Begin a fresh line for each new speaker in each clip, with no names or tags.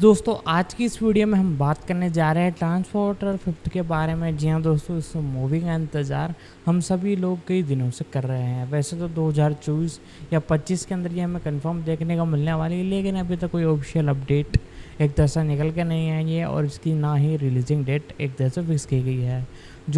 दोस्तों आज की इस वीडियो में हम बात करने जा रहे हैं ट्रांसपोर्टर फिफ्थ के बारे में जी हाँ दोस्तों इस मूवी का इंतज़ार हम सभी लोग कई दिनों से कर रहे हैं वैसे तो 2024 या 25 के अंदर ये हमें कंफर्म देखने को मिलने वाली है लेकिन अभी तक तो कोई ऑफिशियल अपडेट एक तरह से निकल के नहीं आई है और इसकी ना ही रिलीजिंग डेट एक तरह से फिक्स की गई है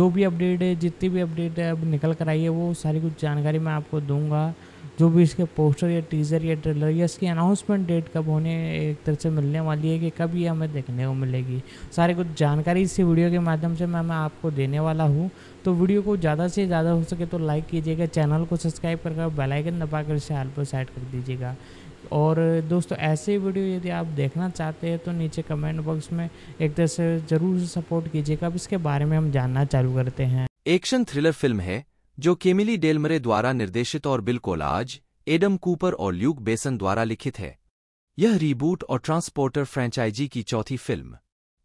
जो भी अपडेट है जितनी भी अपडेट है अब निकल कर आई है वो सारी कुछ जानकारी मैं आपको दूँगा जो भी इसके पोस्टर या टीज़र या ट्रेलर या इसकी अनाउंसमेंट डेट कब होने एक तरह से मिलने वाली है कि कब ये हमें देखने को मिलेगी सारे कुछ जानकारी इसी वीडियो के माध्यम से मैं मैं आपको देने वाला हूँ तो वीडियो को ज़्यादा से ज़्यादा हो सके तो लाइक कीजिएगा चैनल को सब्सक्राइब कर बेलाइकन दबा कर इसे हाल पर सेट कर दीजिएगा और दोस्तों ऐसे वीडियो यदि आप देखना चाहते हैं तो नीचे कमेंट बॉक्स में एक तरह से ज़रूर सपोर्ट कीजिएगा अब इसके बारे में हम जानना चालू करते हैं एक्शन
थ्रिलर फिल्म है जो केमिली डेलमरे द्वारा निर्देशित और बिल कोलाज एडम कूपर और ल्यूक बेसन द्वारा लिखित है यह रीबूट और ट्रांसपोर्टर फ्रेंचाइजी की चौथी फिल्म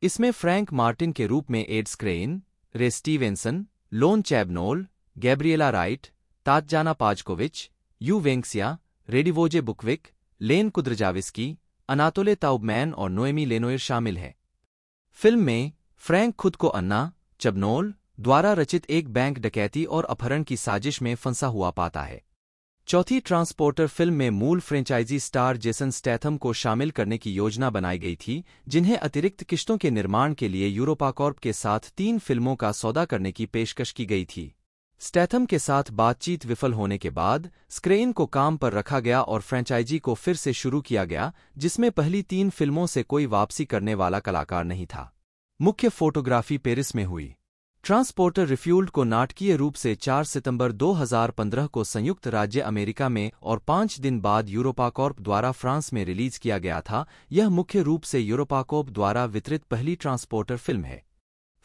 इसमें फ्रैंक मार्टिन के रूप में Ed Skrein Ray Stevenson Loan Chabanol Gabriella Wright Tatjana Pajkovic Yu Wenxia Radivoje Bukvic Len Kudrjawizki Anatole Taubman और नोएमी लेनोयर शामिल हैं फिल्म में फ्रैंक खुद को अन्ना चबनोल द्वारा रचित एक बैंक डकैती और अपहरण की साजिश में फंसा हुआ पाता है चौथी ट्रांसपोर्टर फिल्म में मूल फ्रेंचाइजी स्टार जेसन स्टैथम को शामिल करने की योजना बनाई गई थी जिन्हें अतिरिक्त किश्तों के निर्माण के लिए यूरोपाकॉर्प के साथ तीन फिल्मों का सौदा करने की पेशकश की गई थी स्टैथम के साथ बातचीत विफल होने के बाद स्क्रेन को काम पर रखा गया और फ्रेंचाइजी को फिर से शुरू किया गया जिसमें पहली तीन फिल्मों से कोई वापसी करने वाला कलाकार नहीं था मुख्य फोटोग्राफी पेरिस में हुई ट्रांसपोर्टर रिफ्यूल्ड को नाटकीय रूप से 4 सितंबर 2015 को संयुक्त राज्य अमेरिका में और पांच दिन बाद यूरोपाकॉर्प द्वारा फ्रांस में रिलीज किया गया था यह मुख्य रूप से यूरोपाकॉर्प द्वारा वितरित पहली ट्रांसपोर्टर फिल्म है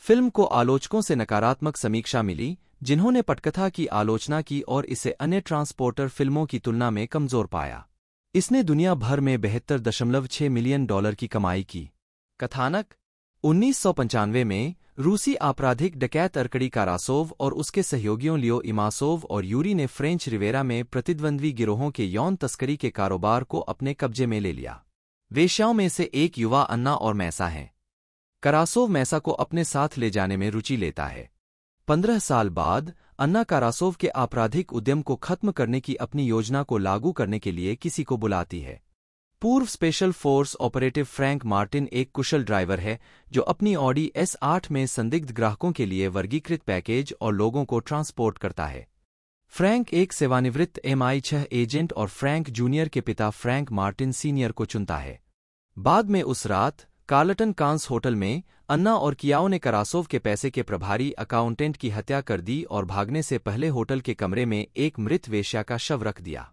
फिल्म को आलोचकों से नकारात्मक समीक्षा मिली जिन्होंने पटकथा की आलोचना की और इसे अन्य ट्रांसपोर्टर फिल्मों की तुलना में कमजोर पाया इसने दुनिया भर में बेहतर दशमलव छह मिलियन डॉलर की कमाई की कथानक उन्नीस में रूसी आपराधिक डकैत अरकड़ी कारासोव और उसके सहयोगियों लियो इमासोव और यूरी ने फ्रेंच रिवेरा में प्रतिद्वंद्वी गिरोहों के यौन तस्करी के कारोबार को अपने कब्जे में ले लिया वेश्याओं में से एक युवा अन्ना और मैसा है करासोव मैसा को अपने साथ ले जाने में रुचि लेता है पंद्रह साल बाद अन्ना कारासोव के आपराधिक उद्यम को खत्म करने की अपनी योजना को लागू करने के लिए किसी को बुलाती है पूर्व special force operative Frank Martin एक कुशल ड्राइवर है जो अपनी ऑडी एस आठ में संदिग्ध ग्राहकों के लिए वर्गीकृत पैकेज और लोगों को ट्रांसपोर्ट करता है फ्रैंक एक सेवानिवृत्त एम आई छह एजेंट और फ्रैंक जूनियर के पिता फ्रैंक मार्टिन सीनियर को चुनता है बाद में उस रात कार्लटन कांस होटल में अन्ना और कियाओ ने करासोव के पैसे के प्रभारी अकाउंटेंट की हत्या कर दी और भागने से पहले होटल के कमरे में एक मृत वेश्या का शव रख दिया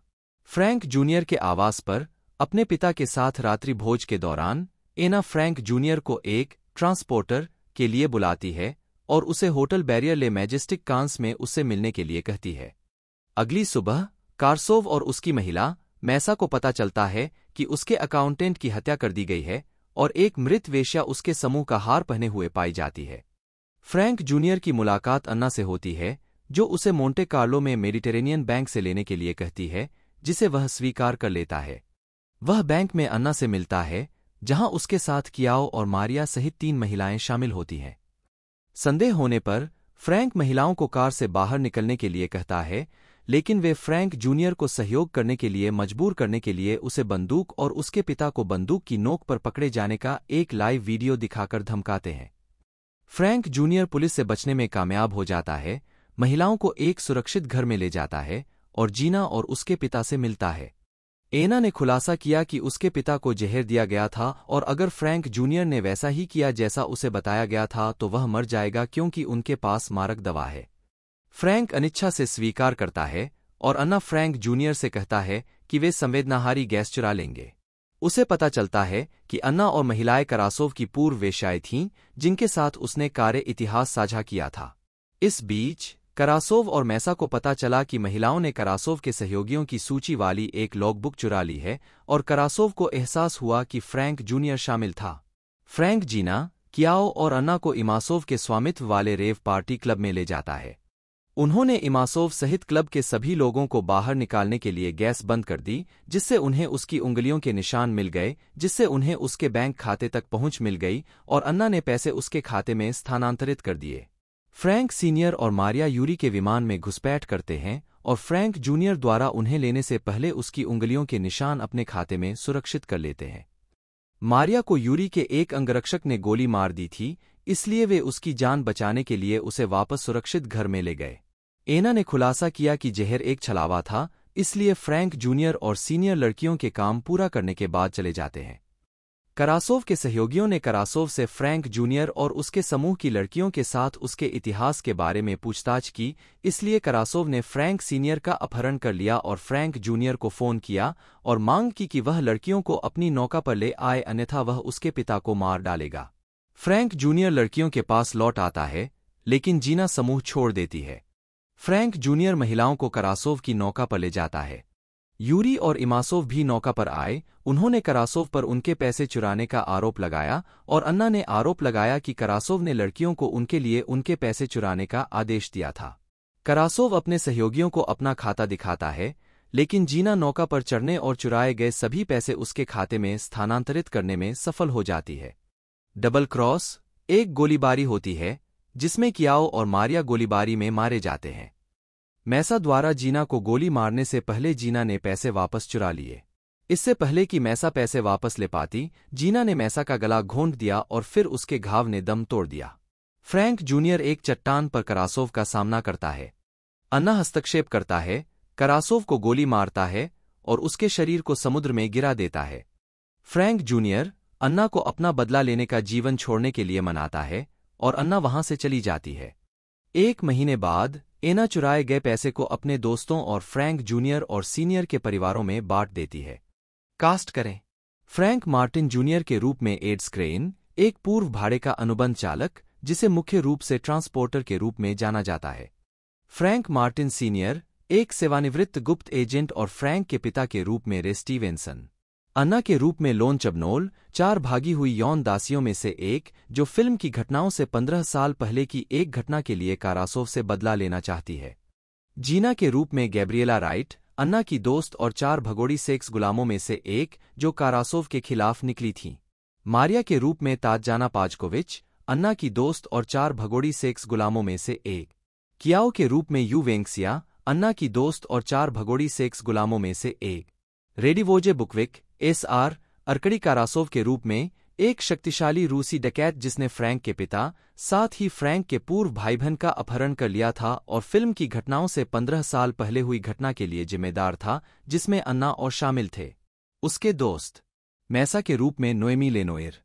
फ्रैंक जूनियर के आवास पर अपने पिता के साथ रात्रि भोज के दौरान एना फ्रैंक जूनियर को एक ट्रांसपोर्टर के लिए बुलाती है और उसे hotel Barriere Le Majestic Cannes में उससे मिलने के लिए कहती है अगली सुबह कारसोव और उसकी महिला मैसा को पता चलता है कि उसके अकाउंटेंट की हत्या कर दी गई है और एक मृत वेश्या उसके समूह का हार पहने हुए पाई जाती है फ्रैंक जूनियर की मुलाकात अन्ना से होती है जो उसे मोंटे कार्लो में मेडिटेरेनियन बैंक से लेने के लिए कहती है जिसे वह स्वीकार कर लेता है वह बैंक में अन्ना से मिलता है जहां उसके साथ कियाओ और मारिया सहित तीन महिलाएं शामिल होती हैं संदेह होने पर फ्रैंक महिलाओं को कार से बाहर निकलने के लिए कहता है लेकिन वे फ्रैंक जूनियर को सहयोग करने के लिए मजबूर करने के लिए उसे बंदूक और उसके पिता को बंदूक की नोक पर पकड़े जाने का एक लाइव वीडियो दिखाकर धमकाते हैं फ्रैंक जूनियर पुलिस से बचने में कामयाब हो जाता है महिलाओं को एक सुरक्षित घर में ले जाता है और जीना और उसके पिता से मिलता है एना ने खुलासा किया कि उसके पिता को जहर दिया गया था और अगर फ्रैंक जूनियर ने वैसा ही किया जैसा उसे बताया गया था तो वह मर जाएगा क्योंकि उनके पास मारक दवा है फ्रैंक अनिच्छा से स्वीकार करता है और अन्ना फ्रैंक जूनियर से कहता है कि वे संवेदनाहारी गैस चुरा लेंगे उसे पता चलता है कि अन्ना और महिलाएं करासोव की पूर्व वेशाएं थीं जिनके साथ उसने कार्य इतिहास साझा किया था इस बीच करासोव और मैसा को पता चला कि महिलाओं ने करासोव के सहयोगियों की सूची वाली एक लॉगबुक चुरा ली है और करासोव को एहसास हुआ कि फ्रैंक जूनियर शामिल था फ्रैंक जीना कियाओ और अन्ना को इमासोव के स्वामित्व वाले रेव पार्टी क्लब में ले जाता है उन्होंने इमासोव सहित क्लब के सभी लोगों को बाहर निकालने के लिए गैस बंद कर दी जिससे उन्हें उसकी उंगलियों के निशान मिल गए जिससे उन्हें उसके बैंक खाते तक पहुंच मिल गई और अन्ना ने पैसे उसके खाते में स्थानांतरित कर दिए फ्रैंक सीनियर और मारिया यूरी के विमान में घुसपैठ करते हैं और फ्रैंक जूनियर द्वारा उन्हें लेने से पहले उसकी उंगलियों के निशान अपने खाते में सुरक्षित कर लेते हैं मारिया को यूरी के एक अंगरक्षक ने गोली मार दी थी इसलिए वे उसकी जान बचाने के लिए उसे वापस सुरक्षित घर में ले गए एना ने खुलासा किया कि जहर एक छलावा था इसलिए फ्रैंक जूनियर और सीनियर लड़कियों के काम पूरा करने के बाद चले जाते हैं करासोव के सहयोगियों ने करासोव से फ्रैंक जूनियर और उसके समूह की लड़कियों के साथ उसके इतिहास के बारे में पूछताछ की इसलिए करासोव ने फ्रैंक सीनियर का अपहरण कर लिया और फ्रैंक जूनियर को फ़ोन किया और मांग की कि वह लड़कियों को अपनी नौका पर ले आए अन्यथा वह उसके पिता को मार डालेगा फ्रैंक जूनियर लड़कियों के पास लौट आता है लेकिन जीना समूह छोड़ देती है फ्रैंक जूनियर महिलाओं को करासोव की नौका पर ले जाता है यूरी और इमासोव भी नौका पर आए उन्होंने करासोव पर उनके पैसे चुराने का आरोप लगाया और अन्ना ने आरोप लगाया कि करासोव ने लड़कियों को उनके लिए उनके पैसे चुराने का आदेश दिया था करासोव अपने सहयोगियों को अपना खाता दिखाता है लेकिन जीना नौका पर चढ़ने और चुराए गए सभी पैसे उसके खाते में स्थानांतरित करने में सफल हो जाती है डबल क्रॉस एक गोलीबारी होती है जिसमें कियाओ और मारिया गोलीबारी में मारे जाते हैं मैसा द्वारा जीना को गोली मारने से पहले जीना ने पैसे वापस चुरा लिए इससे पहले कि मैसा पैसे वापस ले पाती जीना ने मैसा का गला घोंट दिया और फिर उसके घाव ने दम तोड़ दिया फ्रैंक जूनियर एक चट्टान पर करासोव का सामना करता है अन्ना हस्तक्षेप करता है करासोव को गोली मारता है और उसके शरीर को समुद्र में गिरा देता है फ्रैंक जूनियर अन्ना को अपना बदला लेने का जीवन छोड़ने के लिए मनाता है और अन्ना वहां से चली जाती है एक महीने बाद एना चुराए गए पैसे को अपने दोस्तों और फ्रैंक जूनियर और सीनियर के परिवारों में बांट देती है कास्ट करें फ्रैंक मार्टिन जूनियर के रूप में एड्स क्रेन एक पूर्व भाड़े का अनुबंध चालक जिसे मुख्य रूप से ट्रांसपोर्टर के रूप में जाना जाता है फ्रैंक मार्टिन सीनियर एक सेवानिवृत्त गुप्त एजेंट और फ्रैंक के पिता के रूप में रे स्टीवेंसन अन्ना के रूप में लोन चबनोल चार भागी हुई यौन दासियों में से एक जो फिल्म की घटनाओं से पंद्रह साल पहले की एक घटना के लिए कारासोव से बदला लेना चाहती है जीना के रूप में गैब्रियला राइट अन्ना की दोस्त और चार भगोड़ी सेक्स गुलामों में से एक जो कारासोव के खिलाफ निकली थीं मारिया के रूप में ताजाना पाजकोविच अन्ना की दोस्त और चार भगोड़ी सेक्स गुलामों में से एक कियाओ के रूप में यू वेंक्सिया अन्ना की दोस्त और चार भगोड़ी सेक्स गुलामों में से एक रेडिवोजे बुकविक एसआर अरकड़ी कारासोव के रूप में एक शक्तिशाली रूसी डकैत जिसने फ्रैंक के पिता साथ ही फ्रैंक के पूर्व भाई बहन का अपहरण कर लिया था और फिल्म की घटनाओं से पंद्रह साल पहले हुई घटना के लिए जिम्मेदार था जिसमें अन्ना और शामिल थे उसके दोस्त मैसा के रूप में नोएमी लेनोएर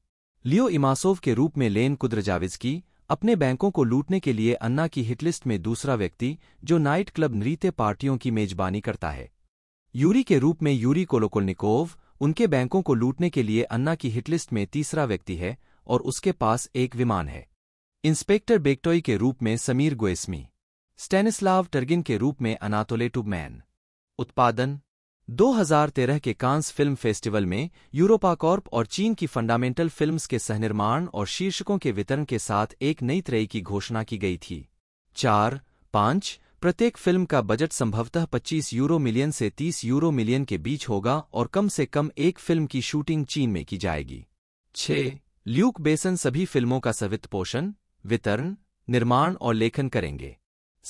लियो इमासोव के रूप में लेन कुद्रजाविजकी अपने बैंकों को लूटने के लिए अन्ना की हिटलिस्ट में दूसरा व्यक्ति जो नाइट क्लब नृत्य पार्टियों की मेजबानी करता है यूरी के रूप में यूरी कोलोकोलनिकोव उनके बैंकों को लूटने के लिए अन्ना की हिटलिस्ट में तीसरा व्यक्ति है और उसके पास एक विमान है इंस्पेक्टर बेक्टोई के रूप में समीर गोयस्मी स्टेनिसलाव टर्गिन के रूप में अनातोले टुबमैन उत्पादन 2013 के कांस फिल्म फेस्टिवल में यूरोपाकॉर्प और चीन की फंडामेंटल फिल्म्स के सहनिर्माण और शीर्षकों के वितरण के साथ एक नई त्रयी की घोषणा की गई थी चार पांच प्रत्येक फिल्म का बजट संभवतः 25 यूरो मिलियन से 30 यूरो मिलियन के बीच होगा और कम से कम एक फिल्म की शूटिंग चीन में की जाएगी छः ल्यूक बेसन सभी फिल्मों का सवित्त पोषण वितरण निर्माण और लेखन करेंगे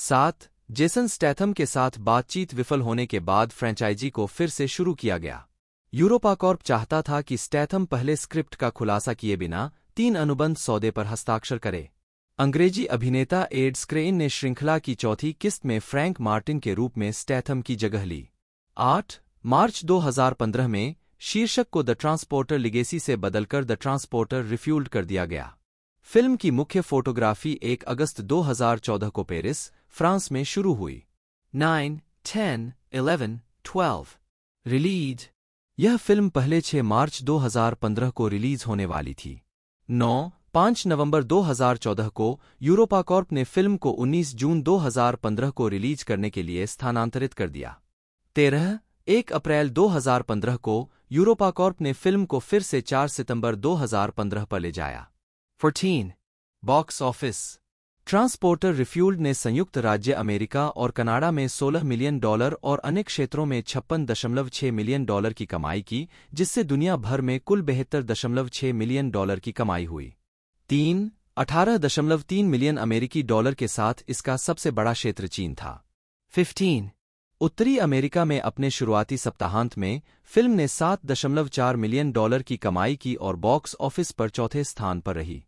सात जेसन स्टैथम के साथ बातचीत विफल होने के बाद फ्रेंचाइजी को फिर से शुरू किया गया यूरोपाकॉर्प चाहता था कि स्टैथम पहले स्क्रिप्ट का खुलासा किए बिना तीन अनुबंध सौदे पर हस्ताक्षर करे अंग्रेजी अभिनेता एड स्क्रेन ने श्रृंखला की चौथी किस्त में फ्रैंक मार्टिन के रूप में स्टैथम की जगह ली आठ मार्च 2015 में शीर्षक को द ट्रांसपोर्टर लिगेसी से बदलकर द ट्रांसपोर्टर रिफ्यूल्ड कर दिया गया फिल्म की मुख्य फोटोग्राफी 1 अगस्त 2014 को पेरिस फ्रांस में शुरू हुई नाइन 10, इलेवन ट्वेल्व रिलीज यह फिल्म पहले 6 मार्च 2015 को रिलीज होने वाली थी नौ पाँच नवंबर 2014 को यूरोपाकॉर्प ने फिल्म को 19 जून 2015 को रिलीज करने के लिए स्थानांतरित कर दिया तेरह एक अप्रैल 2015 को यूरोपाकॉर्प ने फिल्म को फिर से 4 सितंबर 2015 पर ले जाया fourteen box office Transporter Refueled ने संयुक्त राज्य अमेरिका और कनाडा में 16 मिलियन डॉलर और अनेक क्षेत्रों में छप्पन दशमलव छह मिलियन डॉलर की कमाई की जिससे दुनिया भर में कुल बेहतर दशमलव छह मिलियन डॉलर की कमाई हुई तीन अठारह दशमलव तीन मिलियन अमेरिकी डॉलर के साथ इसका सबसे बड़ा क्षेत्र चीन था फिफ्टीन उत्तरी अमेरिका में अपने शुरुआती सप्ताहांत में फिल्म ने सात दशमलव चार मिलियन डॉलर की कमाई की और बॉक्स ऑफिस पर चौथे स्थान पर रही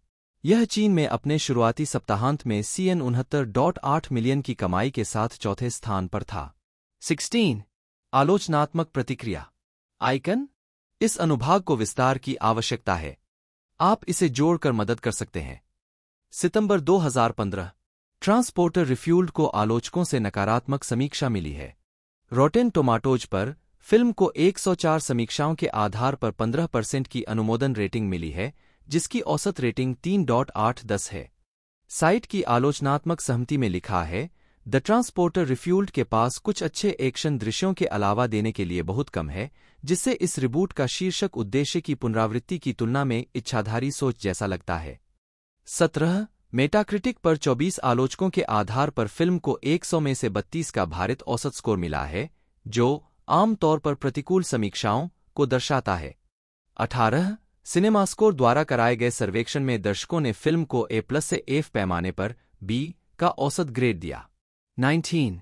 यह चीन में अपने शुरुआती सप्ताहांत में सी एन उनहत्तर डॉट आठ मिलियन की कमाई के साथ चौथे स्थान पर था सिक्सटीन आलोचनात्मक प्रतिक्रिया आइकन इस अनुभाग को विस्तार की आवश्यकता है आप इसे जोड़कर मदद कर सकते हैं सितंबर 2015 ट्रांसपोर्टर रिफ्यूल्ड को आलोचकों से नकारात्मक समीक्षा मिली है रोटेन टोमाटोज पर फिल्म को 104 समीक्षाओं के आधार पर 15 परसेंट की अनुमोदन रेटिंग मिली है जिसकी औसत रेटिंग 3.810 है साइट की आलोचनात्मक सहमति में लिखा है द ट्रांसपोर्टर रिफ्यूल्ड के पास कुछ अच्छे एक्शन दृश्यों के अलावा देने के लिए बहुत कम है जिससे इस रिबूट का शीर्षक उद्देश्य की पुनरावृत्ति की तुलना में इच्छाधारी सोच जैसा लगता है सत्रह मेटाक्रिटिक पर 24 आलोचकों के आधार पर फिल्म को 100 में से 32 का भारत औसत स्कोर मिला है जो आमतौर पर प्रतिकूल समीक्षाओं को दर्शाता है अठारह सिनेमा स्कोर द्वारा कराए गए सर्वेक्षण में दर्शकों ने फिल्म को ए प्लस से एफ पैमाने पर बी का औसत ग्रेड दिया नाइनटीन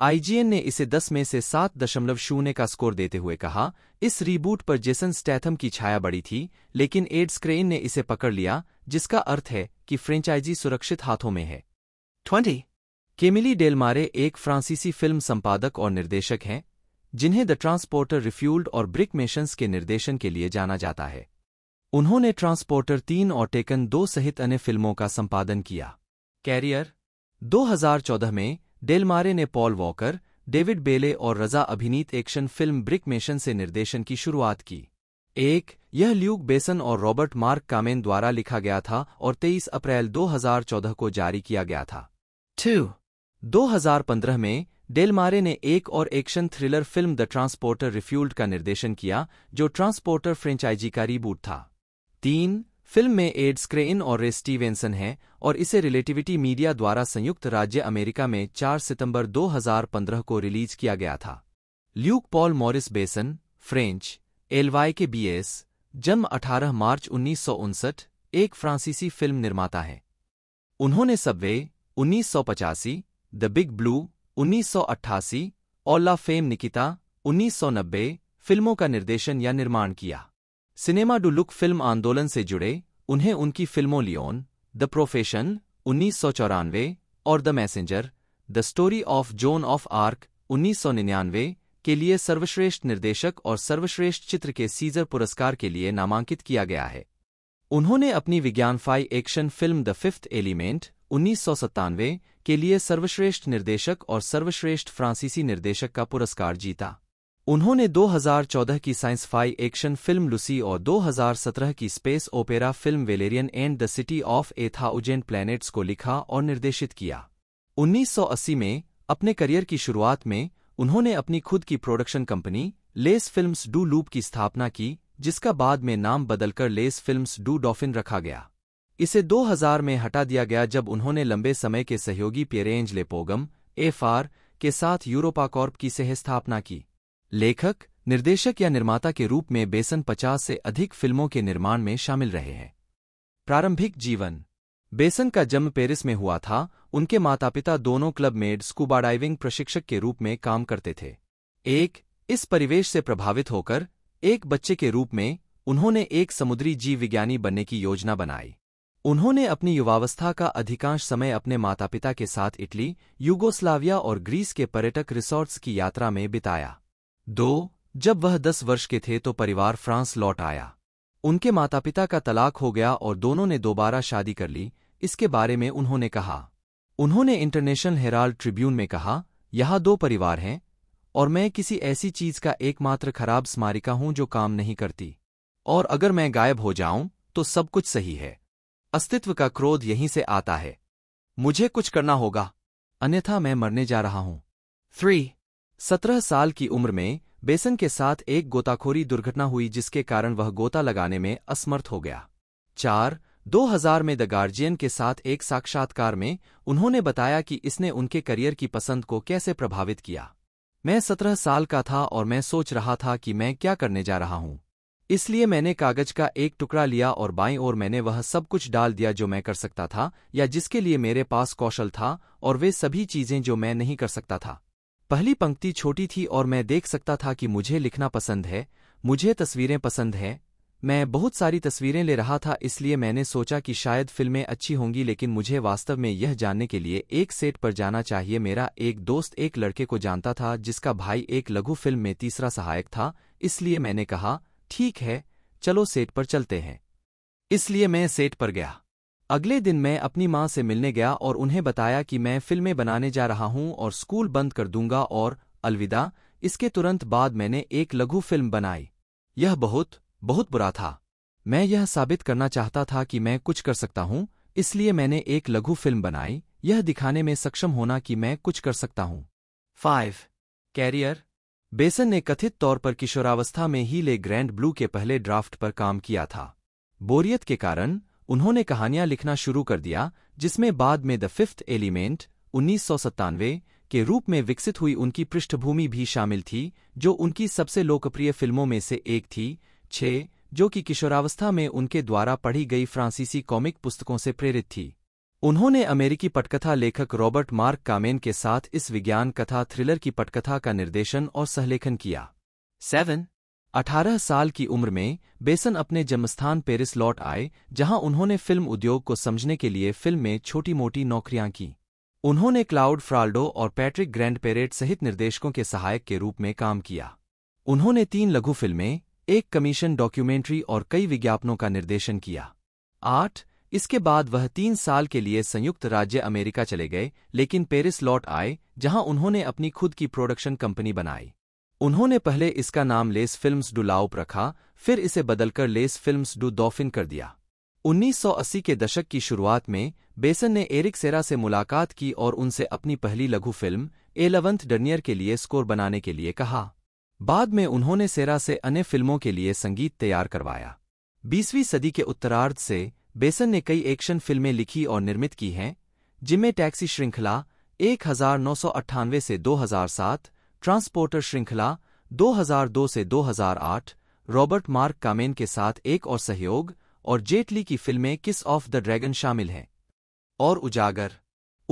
आईजीएन ने इसे 10 में से सात दशमलव शून्य का स्कोर देते हुए कहा इस रीबूट पर जेसन स्टैथम की छाया बड़ी थी लेकिन एड्स क्रेन ने इसे पकड़ लिया जिसका अर्थ है कि फ्रेंचाइजी सुरक्षित हाथों में है ट्वेंटी केमिली डेलमारे एक फ्रांसीसी फिल्म संपादक और निर्देशक हैं जिन्हें द ट्रांसपोर्टर रिफ्यूल्ड और ब्रिक मेशंस के निर्देशन के लिए जाना जाता है उन्होंने ट्रांसपोर्टर तीन और टेकन दो सहित अन्य फिल्मों का संपादन किया कैरियर 2014 में डेलमारे ने पॉल वॉकर डेविड बेले और रजा अभिनीत एक्शन फिल्म ब्रिक मेशन से निर्देशन की शुरुआत की एक यह ल्यूक बेसन और रॉबर्ट मार्क कामेन द्वारा लिखा गया था और 23 अप्रैल 2014 को जारी किया गया था टू 2015 में डेलमारे ने एक और action thriller film the transporter Refueled का निर्देशन किया जो ट्रांसपोर्टर फ्रेंचाइजी का रिबूट था तीन फिल्म में एड्स क्रेइन और रे स्टीवेंसन हैं और इसे रिलेटिविटी मीडिया द्वारा संयुक्त राज्य अमेरिका में 4 सितंबर 2015 को रिलीज किया गया था Luc Paul Maurice Besson French एलवाई के बीएस जन्म 18 मार्च उन्नीस एक फ्रांसीसी फिल्म निर्माता है उन्होंने सबवे उन्नीस द बिग ब्लू उन्नीस और ला फेम निकिता नब्बे फिल्मों का निर्देशन या निर्माण किया सिनेमा डू लुक फिल्म आंदोलन से जुड़े उन्हें उनकी फिल्मों लियोन द प्रोफेशन उन्नीस और the Messenger the Story of Joan of Arc उन्नीस के लिए सर्वश्रेष्ठ निर्देशक और सर्वश्रेष्ठ चित्र के सीजर पुरस्कार के लिए नामांकित किया गया है उन्होंने अपनी विज्ञान fi action film the Fifth Element उन्नीस के लिए सर्वश्रेष्ठ निर्देशक और सर्वश्रेष्ठ फ्रांसीसी निर्देशक का पुरस्कार जीता उन्होंने 2014 की science fi action film Lucy और 2017 की space opera film Valerian and the City of a thousand Planets को लिखा और निर्देशित किया 1980 में अपने करियर की शुरुआत में उन्होंने अपनी खुद की production company Les Films du Loup की स्थापना की जिसका बाद में नाम बदलकर लेस फिल्म्स डू डॉफिन रखा गया इसे 2000 में हटा दिया गया जब उन्होंने लंबे समय के सहयोगी पेरेंज लेपोगम एफआर के साथ यूरोपाकॉर्प की सह स्थापना की लेखक निर्देशक या निर्माता के रूप में बेसन पचास से अधिक फिल्मों के निर्माण में शामिल रहे हैं प्रारंभिक जीवन बेसन का जन्म पेरिस में हुआ था उनके माता पिता दोनों क्लब मेड स्कूबा डाइविंग प्रशिक्षक के रूप में काम करते थे एक इस परिवेश से प्रभावित होकर एक बच्चे के रूप में उन्होंने एक समुद्री जीव विज्ञानी बनने की योजना बनाई उन्होंने अपनी युवावस्था का अधिकांश समय अपने माता पिता के साथ इटली यूगोस्लाविया और ग्रीस के पर्यटक रिसॉर्ट्स की यात्रा में बिताया दो जब वह दस वर्ष के थे तो परिवार फ्रांस लौट आया उनके माता पिता का तलाक हो गया और दोनों ने दोबारा शादी कर ली इसके बारे में उन्होंने कहा उन्होंने इंटरनेशनल हेराल्ड ट्रिब्यून में कहा यहां दो परिवार हैं और मैं किसी ऐसी चीज का एकमात्र खराब स्मारिका हूं जो काम नहीं करती और अगर मैं गायब हो जाऊं तो सब कुछ सही है अस्तित्व का क्रोध यहीं से आता है मुझे कुछ करना होगा अन्यथा मैं मरने जा रहा हूं थ्री सत्रह साल की उम्र में बेसन के साथ एक गोताखोरी दुर्घटना हुई जिसके कारण वह गोता लगाने में असमर्थ हो गया चार 2000 में द गार्जियन के साथ एक साक्षात्कार में उन्होंने बताया कि इसने उनके करियर की पसंद को कैसे प्रभावित किया मैं सत्रह साल का था और मैं सोच रहा था कि मैं क्या करने जा रहा हूं इसलिए मैंने कागज का एक टुकड़ा लिया और बाईं ओर मैंने वह सब कुछ डाल दिया जो मैं कर सकता था या जिसके लिए मेरे पास कौशल था और वे सभी चीजें जो मैं नहीं कर सकता था पहली पंक्ति छोटी थी और मैं देख सकता था कि मुझे लिखना पसंद है मुझे तस्वीरें पसंद हैं मैं बहुत सारी तस्वीरें ले रहा था इसलिए मैंने सोचा कि शायद फिल्में अच्छी होंगी लेकिन मुझे वास्तव में यह जानने के लिए एक सेट पर जाना चाहिए मेरा एक दोस्त एक लड़के को जानता था जिसका भाई एक लघु फिल्म में तीसरा सहायक था इसलिए मैंने कहा ठीक है चलो सेट पर चलते हैं इसलिए मैं सेट पर गया अगले दिन मैं अपनी माँ से मिलने गया और उन्हें बताया कि मैं फिल्में बनाने जा रहा हूँ और स्कूल बंद कर दूंगा और अलविदा इसके तुरंत बाद मैंने एक लघु फिल्म बनाई यह बहुत बहुत बुरा था मैं यह साबित करना चाहता था कि मैं कुछ कर सकता हूँ इसलिए मैंने एक लघु फिल्म बनाई यह दिखाने में सक्षम होना कि मैं कुछ कर सकता हूँ फाइव कैरियर बेसन ने कथित तौर पर किशोरावस्था में ही ले ग्रैंड ब्लू के पहले ड्राफ्ट पर काम किया था बोरियत के कारण उन्होंने कहानियां लिखना शुरू कर दिया जिसमें बाद में द फिफ्थ एलिमेंट उन्नीस के रूप में विकसित हुई उनकी पृष्ठभूमि भी शामिल थी जो उनकी सबसे लोकप्रिय फिल्मों में से एक थी छ जो कि किशोरावस्था में उनके द्वारा पढ़ी गई फ्रांसीसी कॉमिक पुस्तकों से प्रेरित थी उन्होंने अमेरिकी पटकथा लेखक रॉबर्ट मार्क कामेन के साथ इस विज्ञान कथा थ्रिलर की पटकथा का निर्देशन और सहलेखन किया सेवन अठारह साल की उम्र में बेसन अपने जन्मस्थान पेरिस लौट आए जहां उन्होंने फिल्म उद्योग को समझने के लिए फिल्म में छोटी मोटी नौकरियां की उन्होंने क्लाउड फ्राल्डो और पैट्रिक ग्रैंड पेरेट सहित निर्देशकों के सहायक के रूप में काम किया उन्होंने तीन लघु फिल्में एक कमीशन डॉक्यूमेंट्री और कई विज्ञापनों का निर्देशन किया आठ इसके बाद वह तीन साल के लिए संयुक्त राज्य अमेरिका चले गए लेकिन पेरिस लौट आए जहां उन्होंने अपनी खुद की प्रोडक्शन कंपनी बनाई उन्होंने पहले इसका नाम लेस फिल्म्स डू लाउप रखा फिर इसे बदलकर लेस फिल्म्स डू डॉफिन कर दिया 1980 के दशक की शुरुआत में बेसन ने एरिक सेरा से मुलाकात की और उनसे अपनी पहली लघु फिल्म एलेवंथ डर्नियर के लिए स्कोर बनाने के लिए कहा बाद में उन्होंने सेरा से अन्य फिल्मों के लिए संगीत तैयार करवाया बीसवीं सदी के उत्तरार्ध से बेसन ने कई एक्शन फिल्में लिखी और निर्मित की हैं जिनमें टैक्सी श्रृंखला एक से 2007, ट्रांसपोर्टर श्रृंखला 2002 से 2008 रॉबर्ट मार्क कामेन के साथ एक और सहयोग और जेटली की फिल्में किस ऑफ द ड्रैगन शामिल हैं और उजागर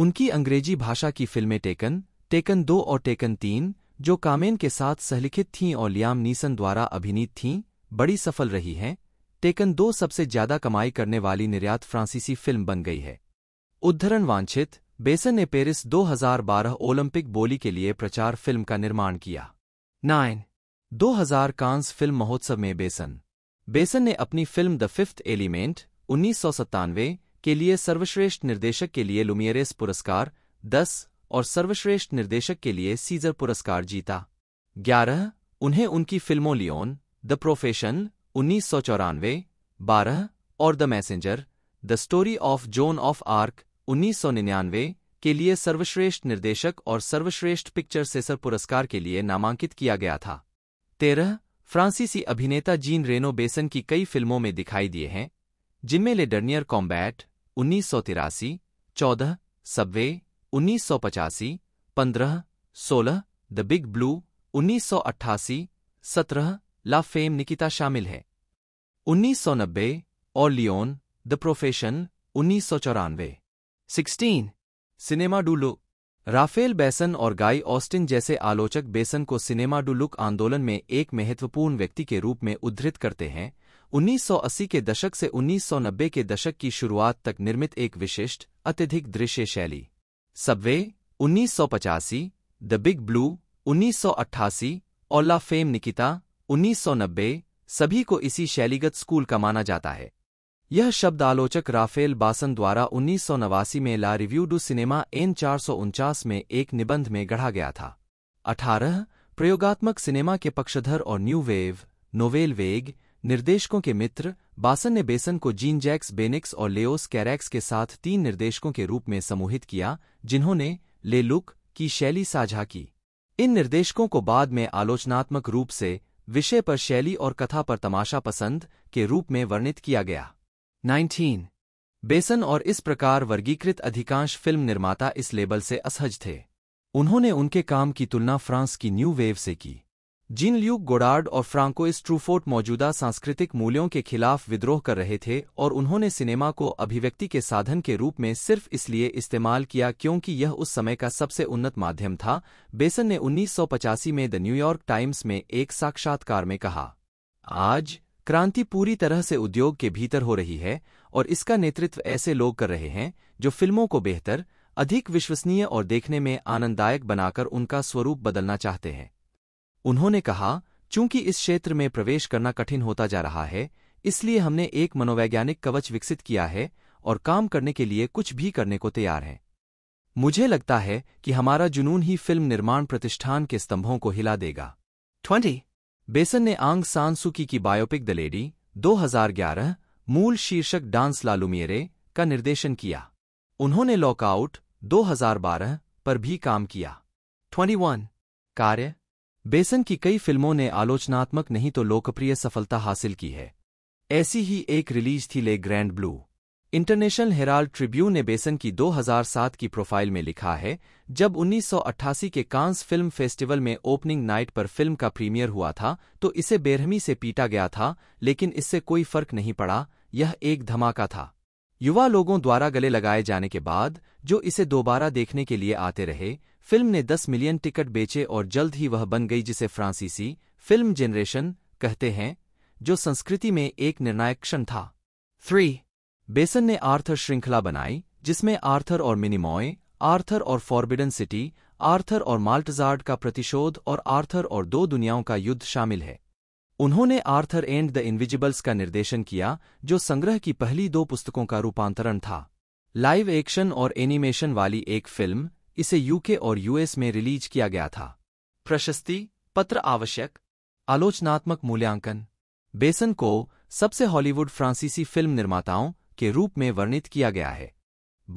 उनकी अंग्रेजी भाषा की फिल्में टेकन टेकन दो और टेकन तीन जो कामेन के साथ सहलिखित थीं और लियाम नीसन द्वारा अभिनीत थीं बड़ी सफल रही हैं टेकन दो सबसे ज्यादा कमाई करने वाली निर्यात फ्रांसीसी फिल्म बन गई है उद्धरण वांछित बेसन ने पेरिस 2012 ओलंपिक बोली के लिए प्रचार फिल्म का निर्माण किया नाइन 2000 कांस फिल्म महोत्सव में बेसन बेसन ने अपनी फिल्म द फिफ्थ एलिमेंट उन्नीस के लिए सर्वश्रेष्ठ निर्देशक के लिए लुमियरेस पुरस्कार 10 और सर्वश्रेष्ठ निर्देशक के लिए सीजर पुरस्कार जीता 11 उन्हें उनकी फिल्मों लियोन द प्रोफेशन उन्नीस 12 और the Messenger the Story of Joan of Arc उन्नीस के लिए सर्वश्रेष्ठ निर्देशक और सर्वश्रेष्ठ पिक्चर सेसर पुरस्कार के लिए नामांकित किया गया था तेरह फ्रांसीसी अभिनेता जीन रेनो बेसन की कई फिल्मों में दिखाई दिए हैं जिनमें लेडर्नियर कॉम्बैट उन्नीस सौ तिरासी चौदह सबवे उन्नीस सौ पचासी पंद्रह सोलह द बिग ब्लू उन्नीस सौ अट्ठासी सत्रह ला फेम निकिता शामिल है उन्नीस सौ नब्बे और लियोन द प्रोफेशन उन्नीस सौ चौरानवे 16. सिनेमा डू लुक राफेल बेसन और गाई ऑस्टिन जैसे आलोचक बेसन को सिनेमा डू लुक आंदोलन में एक महत्वपूर्ण व्यक्ति के रूप में उद्धृत करते हैं 1980 के दशक से 1990 के दशक की शुरुआत तक निर्मित एक विशिष्ट अत्यधिक दृश्य शैली सबवे पचासी द बिग ब्लू 1988 और ला फेम निकिता नब्बे सभी को इसी शैलीगत स्कूल का माना जाता है यह शब्द आलोचक राफेल बासन द्वारा उन्नीस में ला रिव्यू डू सिनेमा एन चार में एक निबंध में गढ़ा गया था अठारह प्रयोगात्मक सिनेमा के पक्षधर और न्यू वेव नोवेल वेग निर्देशकों के मित्र बासन ने बेसन को जीन जैक्स बेनिक्स और लेओस कैरेक्स के साथ तीन निर्देशकों के रूप में समूहित किया जिन्होंने ले लुक की शैली साझा की इन निर्देशकों को बाद में आलोचनात्मक रूप से विषय पर शैली और कथा पर तमाशा पसंद के रूप में वर्णित किया गया नाइनटीन बेसन और इस प्रकार वर्गीकृत अधिकांश फिल्म निर्माता इस लेबल से असहज थे उन्होंने उनके काम की तुलना फ्रांस की न्यू वेव से की जिन ल्यूक गोडार्ड और फ्रांको इस ट्रूफोर्ट मौजूदा सांस्कृतिक मूल्यों के खिलाफ विद्रोह कर रहे थे और उन्होंने सिनेमा को अभिव्यक्ति के साधन के रूप में सिर्फ इसलिए इस्तेमाल किया क्योंकि यह उस समय का सबसे उन्नत माध्यम था बेसन ने उन्नीस में द न्यूयॉर्क टाइम्स में एक साक्षात्कार में कहा आज क्रांति पूरी तरह से उद्योग के भीतर हो रही है और इसका नेतृत्व ऐसे लोग कर रहे हैं जो फिल्मों को बेहतर अधिक विश्वसनीय और देखने में आनंददायक बनाकर उनका स्वरूप बदलना चाहते हैं उन्होंने कहा चूंकि इस क्षेत्र में प्रवेश करना कठिन होता जा रहा है इसलिए हमने एक मनोवैज्ञानिक कवच विकसित किया है और काम करने के लिए कुछ भी करने को तैयार हैं मुझे लगता है कि हमारा जुनून ही फिल्म निर्माण प्रतिष्ठान के स्तंभों को हिला देगा ट्वेंटी बेसन ने आंग सान सुकी की बायोपिक द लेडी 2011 मूल शीर्षक डांस लालुमियरे का निर्देशन किया उन्होंने लॉकआउट 2012 पर भी काम किया 21 कार्य बेसन की कई फिल्मों ने आलोचनात्मक नहीं तो लोकप्रिय सफलता हासिल की है ऐसी ही एक रिलीज थी Le Grand Bleu International Herald Tribune ने बेसन की 2007 की प्रोफाइल में लिखा है जब 1988 के कांस फिल्म फेस्टिवल में ओपनिंग नाइट पर फिल्म का प्रीमियर हुआ था तो इसे बेरहमी से पीटा गया था लेकिन इससे कोई फर्क नहीं पड़ा यह एक धमाका था युवा लोगों द्वारा गले लगाए जाने के बाद जो इसे दोबारा देखने के लिए आते रहे फिल्म ने 10 मिलियन टिकट बेचे और जल्द ही वह बन गई जिसे फ्रांसीसी फिल्म जेनरेशन कहते हैं जो संस्कृति में एक निर्णायक क्षण था थ्री बेसन ने आर्थर श्रृंखला बनाई जिसमें आर्थर और मिनिमॉय आर्थर और फॉरबिडन सिटी आर्थर और माल्टजार्ड का प्रतिशोध और आर्थर और दो दुनियाओं का युद्ध शामिल है उन्होंने आर्थर एंड द इन्विजिबल्स का निर्देशन किया जो संग्रह की पहली दो पुस्तकों का रूपांतरण था लाइव एक्शन और एनिमेशन वाली एक फिल्म इसे यूके और यूएस में रिलीज किया गया था प्रशस्ति पत्र आवश्यक आलोचनात्मक मूल्यांकन बेसन को सबसे हॉलीवुड फ्रांसीसी फिल्म निर्माताओं के रूप में वर्णित किया गया है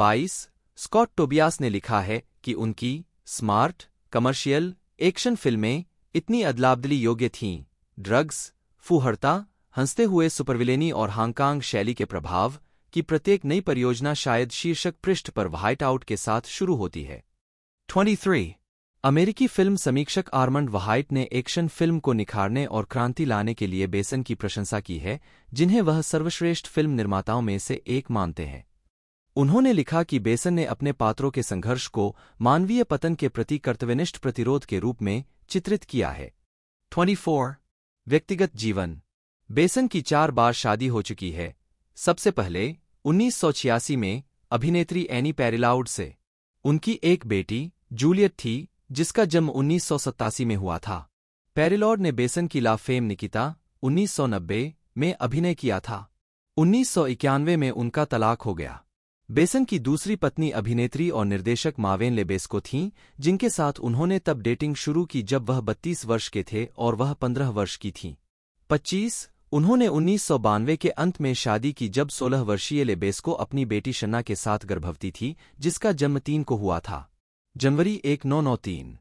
22. स्कॉट टोबियास ने लिखा है कि उनकी स्मार्ट कमर्शियल एक्शन फिल्में इतनी अदलाबदली योग्य थीं ड्रग्स फूहड़ता हंसते हुए सुपरविलेनी और हांगकांग शैली के प्रभाव की प्रत्येक नई परियोजना शायद शीर्षक पृष्ठ पर व्हाइट आउट के साथ शुरू होती है 23. अमेरिकी फिल्म समीक्षक आर्मंड वहाइट ने एक्शन फिल्म को निखारने और क्रांति लाने के लिए बेसन की प्रशंसा की है जिन्हें वह सर्वश्रेष्ठ फिल्म निर्माताओं में से एक मानते हैं उन्होंने लिखा कि बेसन ने अपने पात्रों के संघर्ष को मानवीय पतन के प्रति कर्तव्यनिष्ठ प्रतिरोध के रूप में चित्रित किया है 24. व्यक्तिगत जीवन बेसन की चार बार शादी हो चुकी है सबसे पहले उन्नीस में अभिनेत्री एनी पैरिलाउड से उनकी एक बेटी जूलियट थी जिसका जन्म उन्नीस में हुआ था पेरिलॉड ने बेसन की ला फेम निकिता 1990 में अभिनय किया था उन्नीस में उनका तलाक हो गया बेसन की दूसरी पत्नी अभिनेत्री और निर्देशक मावेन लेबेस्को थीं जिनके साथ उन्होंने तब डेटिंग शुरू की जब वह 32 वर्ष के थे और वह 15 वर्ष की थीं 25 उन्होंने उन्नीस के अंत में शादी की जब 16 वर्षीय लेबेस्को अपनी बेटी शन्ना के साथ गर्भवती थी जिसका जन्म तीन को हुआ था जनवरी एक नौ नौ तीन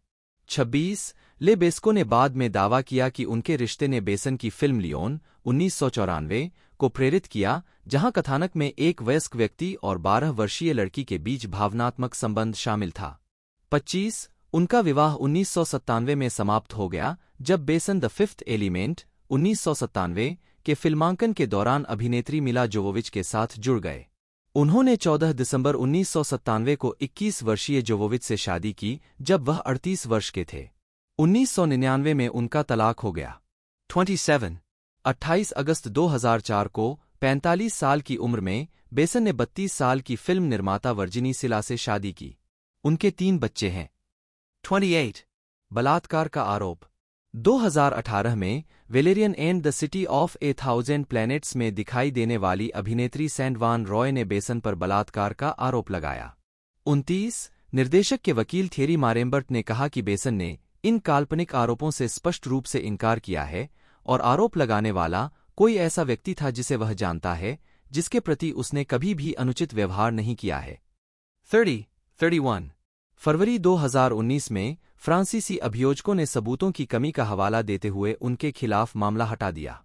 छब्बीस ले बेस्को ने बाद में दावा किया कि उनके रिश्ते ने बेसन की फिल्म लियोन उन्नीस को प्रेरित किया जहां कथानक में एक वयस्क व्यक्ति और बारह वर्षीय लड़की के बीच भावनात्मक संबंध शामिल था 25. उनका विवाह उन्नीस में समाप्त हो गया जब बेसन द फिफ्थ एलिमेंट उन्नीस के फिल्मांकन के दौरान अभिनेत्री मिला जोवोविच के साथ जुड़ गए उन्होंने 14 दिसंबर उन्नीस को 21 वर्षीय जोवोविच से शादी की जब वह 38 वर्ष के थे 1999 में उनका तलाक हो गया 27 28 अगस्त 2004 को 45 साल की उम्र में बेसन ने 32 साल की फिल्म निर्माता वर्जिनी सिला से शादी की उनके तीन बच्चे हैं 28 बलात्कार का आरोप 2018 में Valerian and the City of a thousand Planets में दिखाई देने वाली अभिनेत्री सैंडवान रॉय ने बेसन पर बलात्कार का आरोप लगाया उनतीस निर्देशक के वकील थेरी मारेम्बर्ट ने कहा कि बेसन ने इन काल्पनिक आरोपों से स्पष्ट रूप से इनकार किया है और आरोप लगाने वाला कोई ऐसा व्यक्ति था जिसे वह जानता है जिसके प्रति उसने कभी भी अनुचित व्यवहार नहीं किया है थर्टी थर्टी वन फरवरी 2019 में फ्रांसीसी अभियोजकों ने सबूतों की कमी का हवाला देते हुए उनके खिलाफ मामला हटा दिया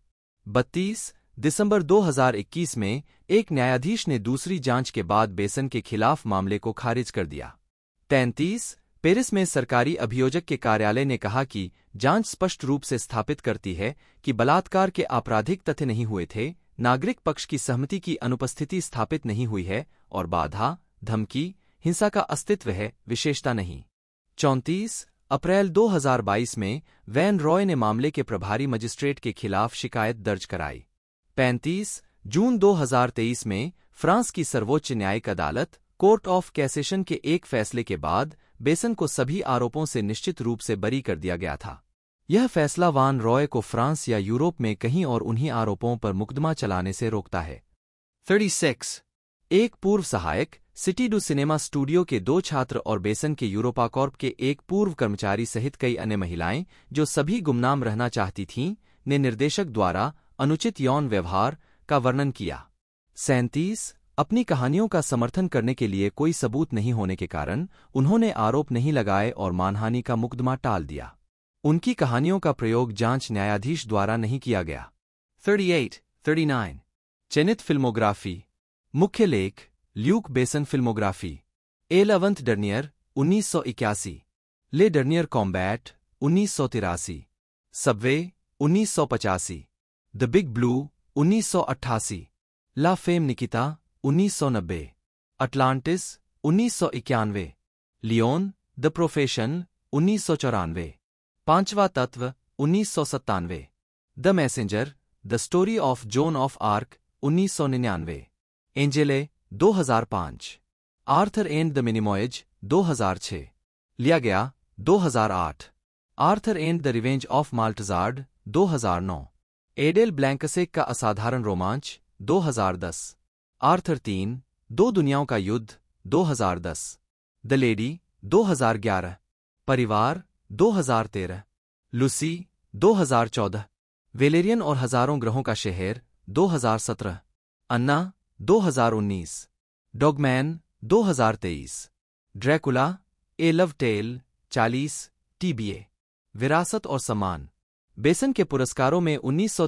32 दिसंबर 2021 में एक न्यायाधीश ने दूसरी जांच के बाद बेसन के खिलाफ मामले को खारिज कर दिया तैंतीस पेरिस में सरकारी अभियोजक के कार्यालय ने कहा कि जांच स्पष्ट रूप से स्थापित करती है कि बलात्कार के आपराधिक तथ्य नहीं हुए थे नागरिक पक्ष की सहमति की अनुपस्थिति स्थापित नहीं हुई है और बाधा धमकी हिंसा का अस्तित्व है विशेषता नहीं चौंतीस अप्रैल 2022 में वैन रॉय ने मामले के प्रभारी मजिस्ट्रेट के खिलाफ शिकायत दर्ज कराई 35 जून 2023 में फ्रांस की सर्वोच्च न्यायिक अदालत कोर्ट ऑफ कैसेशन के एक फैसले के बाद बेसन को सभी आरोपों से निश्चित रूप से बरी कर दिया गया था यह फैसला वान रॉय को फ्रांस या यूरोप में कहीं और उन्हीं आरोपों पर मुकदमा चलाने से रोकता है 36. एक पूर्व सहायक सिटी डू सिनेमा स्टूडियो के दो छात्र और बेसन के यूरोपा कॉर्प के एक पूर्व कर्मचारी सहित कई अन्य महिलाएं जो सभी गुमनाम रहना चाहती थीं ने निर्देशक द्वारा अनुचित यौन व्यवहार का वर्णन किया सैंतीस अपनी कहानियों का समर्थन करने के लिए कोई सबूत नहीं होने के कारण उन्होंने आरोप नहीं लगाए और मानहानि का मुकदमा टाल दिया उनकी कहानियों का प्रयोग जांच न्यायाधीश द्वारा नहीं किया गया थर्टी नाइन चयनित फिल्मोग्राफी मुख्य लेख ल्यूक बेसन filmography L avant Dernier 1981, Le Dernier Combat उन्नीस सबवे उन्नीस द बिग ब्लू अट्ठासी ला फेम निकिता 1990, अटलांटिस इक्यानवे लियोन द प्रोफेशन उन्नीस पांचवा तत्व उन्नीस the Messenger the Story of Joan of Arc उन्नीस Angela 2005 Arthur and the Minimoys 2006 लिया गया 2008 Arthur and the Revenge of Maltazard 2009 Adele Blanc Sec का असाधारण रोमांच 2010 आर्थर तीन दो दुनियाओं का युद्ध 2010 द लेडी 2011 परिवार 2013 लुसी 2014 वेलेरियन और हजारों ग्रहों का शहर 2017 Anna 2019 Dogman 2023 Dracula a Love Tale 40 TBA विरासत और सम्मान बेसन के पुरस्कारों में उन्नीस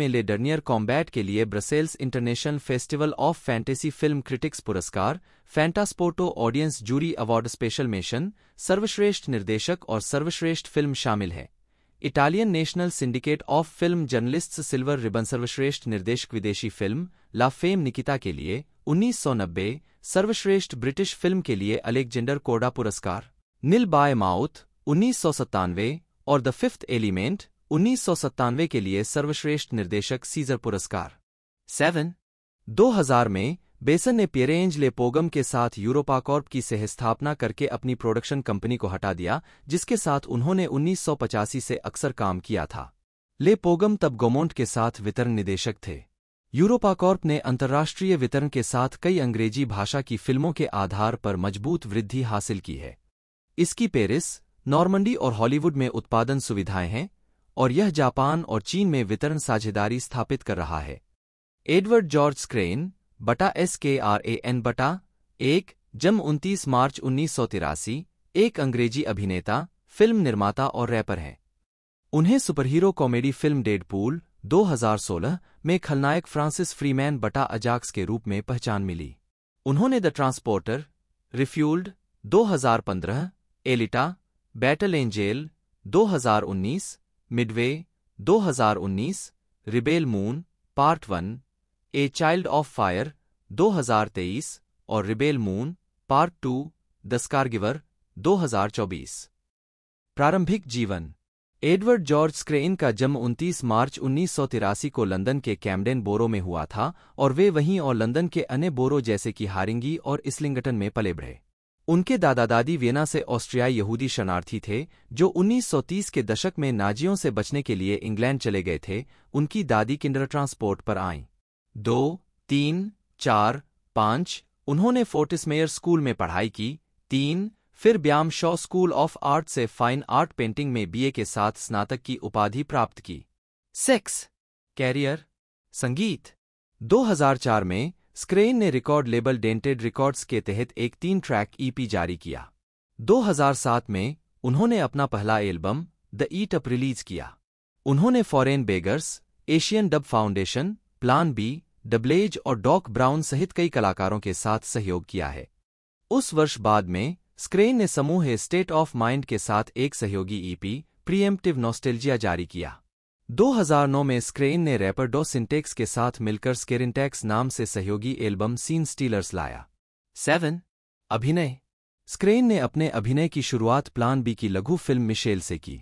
में ले डर्नियर कॉम्बैट के लिए Brussels International Festival of Fantasy Film Critics पुरस्कार Fantasporto Audience Jury Award Special Mention सर्वश्रेष्ठ निर्देशक और सर्वश्रेष्ठ फिल्म शामिल है Italian National Syndicate of Film Journalists Silver Ribbon सर्वश्रेष्ठ निर्देशक विदेशी फिल्म लाफेम निकिता के लिए 1990 सर्वश्रेष्ठ ब्रिटिश फिल्म के लिए अलेक्जेंडर कोडा पुरस्कार निल बाय माउथ उन्नीस और द फिफ्थ एलिमेंट उन्नीस के लिए सर्वश्रेष्ठ निर्देशक सीजर पुरस्कार सेवन 2000 में बेसन ने पियरेंज लेपोगम के साथ यूरोपाकॉर्प की सहस्थापना करके अपनी प्रोडक्शन कंपनी को हटा दिया जिसके साथ उन्होंने उन्नीस से अक्सर काम किया था लेपोगम तब गोमोंट के साथ वितरण निदेशक थे यूरोपाकॉर्प ने अंतर्राष्ट्रीय वितरण के साथ कई अंग्रेजी भाषा की फिल्मों के आधार पर मजबूत वृद्धि हासिल की है इसकी पेरिस नॉर्मंडी और हॉलीवुड में उत्पादन सुविधाएं हैं और यह जापान और चीन में वितरण साझेदारी स्थापित कर रहा है एडवर्ड जॉर्ज स्क्रेन बटा एस के आर ए एन बटा एक जम उनतीस मार्च उन्नीस एक अंग्रेजी अभिनेता फिल्म निर्माता और रैपर हैं उन्हें सुपरहीरो कॉमेडी फिल्म डेडपूल 2016 में खलनायक फ्रांसिस फ्रीमैन बटा अजाक्स के रूप में पहचान मिली उन्होंने the transporter refuelled 2015, Alita Battle Angel 2019, Midway 2019, Rebel moon part one a child of Fire 2023 और Rebel moon Part Two the Scargiver 2024 प्रारंभिक जीवन एडवर्ड जॉर्ज स्क्रेन का जन्म 29 मार्च उन्नीस को लंदन के कैमडेन बोरो में हुआ था और वे वहीं और लंदन के अन्य बोरो जैसे कि हारिंगी और इसलिंगटन में पले बढ़े उनके दादा दादी वियना से ऑस्ट्रियाई यहूदी शरणार्थी थे जो 1930 के दशक में नाजियों से बचने के लिए इंग्लैंड चले गए थे उनकी दादी किंडर ट्रांसपोर्ट पर आई दो तीन चार पांच उन्होंने फोर्टिसमेयर स्कूल में पढ़ाई की तीन फिर Byam Shaw School of Art से फाइन आर्ट पेंटिंग में बीए के साथ स्नातक की उपाधि प्राप्त की सेक्स कैरियर संगीत 2004 में स्क्रेन ने रिकॉर्ड लेबल डेंटेड रिकॉर्ड्स के तहत एक तीन ट्रैक ईपी e जारी किया 2007 में उन्होंने अपना पहला album the eat up release किया उन्होंने Foreign Beggars Asian Dub Foundation Plan B Dublaze और डॉक ब्राउन सहित कई कलाकारों के साथ सहयोग किया है उस वर्ष बाद में स्क्रेन ने समूह स्टेट ऑफ माइंड के साथ एक सहयोगी ईपी e प्रीएम्प्टिव नोस्टेल्जिया जारी किया 2009 में स्क्रेन ने रैपर डो सिंटेक्स के साथ मिलकर स्केरिंटेक्स नाम से सहयोगी एल्बम सीन स्टीलर्स लाया सेवन अभिनय स्क्रेन ने अपने अभिनय की शुरुआत प्लान बी की लघु फिल्म मिशेल से की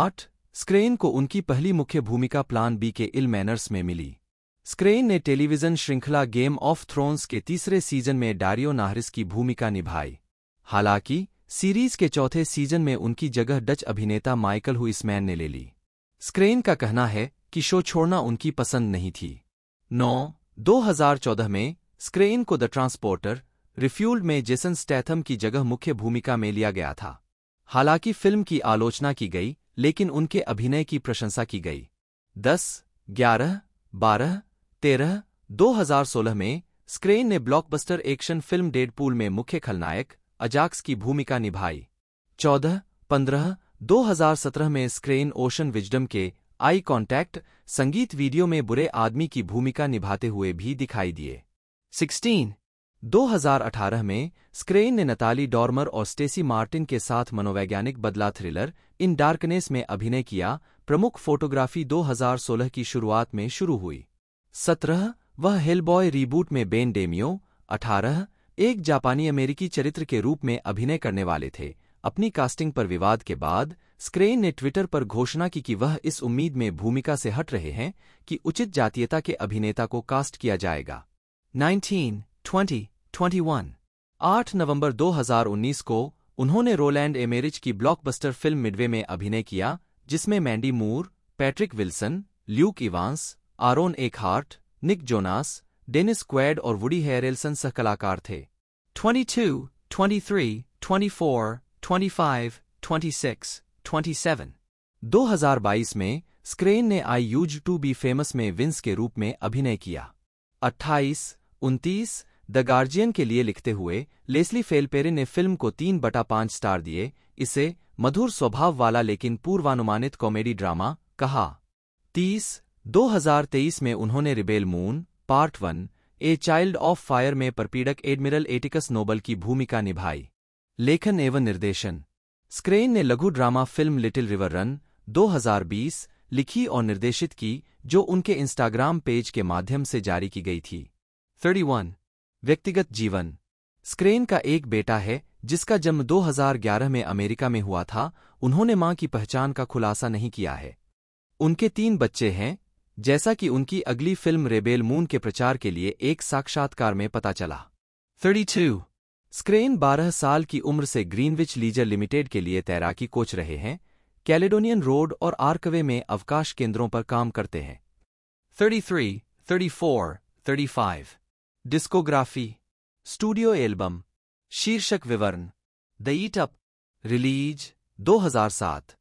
आठ स्क्रेन को उनकी पहली मुख्य भूमिका प्लान बी के इल मैनर्स में मिली स्क्रेन ने टेलीविजन श्रृंखला गेम ऑफ थ्रोन्स के तीसरे सीजन में डारियो नाहरिस की भूमिका निभाई हालांकि सीरीज के चौथे सीजन में उनकी जगह डच अभिनेता माइकल हुइसमैन ने ले ली स्क्रेन का कहना है कि शो छोड़ना उनकी पसंद नहीं थी नौ 2014 में स्क्रेन को द ट्रांसपोर्टर रिफ्यूल्ड में जेसन स्टैथम की जगह मुख्य भूमिका में लिया गया था हालांकि फिल्म की आलोचना की गई लेकिन उनके अभिनय की प्रशंसा की गई दस ग्यारह बारह तेरह 2016 में स्क्रेन ने ब्लॉकबस्टर एक्शन फिल्म डेडपूल में मुख्य खलनायक अजाक्स की भूमिका निभाई चौदह पंद्रह 2017 में स्क्रेन ओशन विजडम के आई कॉन्टैक्ट संगीत वीडियो में बुरे आदमी की भूमिका निभाते हुए भी दिखाई दिए 16. 2018 में स्क्रेन ने नताली डॉर्मर और स्टेसी मार्टिन के साथ मनोवैज्ञानिक बदला थ्रिलर इन डार्कनेस में अभिनय किया प्रमुख फोटोग्राफी 2016 की शुरुआत में शुरू हुई 17. वह हेलबॉय रीबूट में बेन डेमियो 18. एक जापानी अमेरिकी चरित्र के रूप में अभिनय करने वाले थे अपनी कास्टिंग पर विवाद के बाद स्क्रेन ने ट्विटर पर घोषणा की कि वह इस उम्मीद में भूमिका से हट रहे हैं कि उचित जातीयता के अभिनेता को कास्ट किया जाएगा 19, 20, 21 आठ नवंबर 2019 को उन्होंने रोलैंड एमेरिज की ब्लॉकबस्टर फिल्म मिडवे में अभिनय किया जिसमें Mandy Moore Patrick Wilson Luke Evans Aaron Eckhart Nick Jonas Dennis Quaid और वुडी हेरेल्सन सहकलाकार थे 22, 23, 24, 25, 26, 27. बाईस में स्क्रेन ने I used to be famous में विंस के रूप में अभिनय किया 28, 29, द गार्जियन के लिए लिखते हुए लेस्ली फेलपेरे ने फिल्म को तीन बटा पांच स्टार दिए इसे मधुर स्वभाव वाला लेकिन पूर्वानुमानित कॉमेडी ड्रामा कहा 30, 2023 में उन्होंने rebel moon part one a child of fire में परपीड़क एडमिरल एटिकस नोबल की भूमिका निभाई लेखन एवं निर्देशन स्क्रेन ने लघु drama film little river run 2020 लिखी और निर्देशित की जो उनके इंस्टाग्राम पेज के माध्यम से जारी की गई थी 31. व्यक्तिगत जीवन स्क्रेन का एक बेटा है जिसका जन्म 2011 में अमेरिका में हुआ था उन्होंने मां की पहचान का खुलासा नहीं किया है उनके तीन बच्चे हैं जैसा कि उनकी अगली फिल्म रेबेल मून के प्रचार के लिए एक साक्षात्कार में पता चला 32. स्क्रेन 12 साल की उम्र से ग्रीनविच लीजर लिमिटेड के लिए तैराकी कोच रहे हैं कैलेडोनियन रोड और आर्कवे में अवकाश केंद्रों पर काम करते हैं 33, 34, 35. डिस्कोग्राफी स्टूडियो एल्बम शीर्षक विवरण the eat up release 2007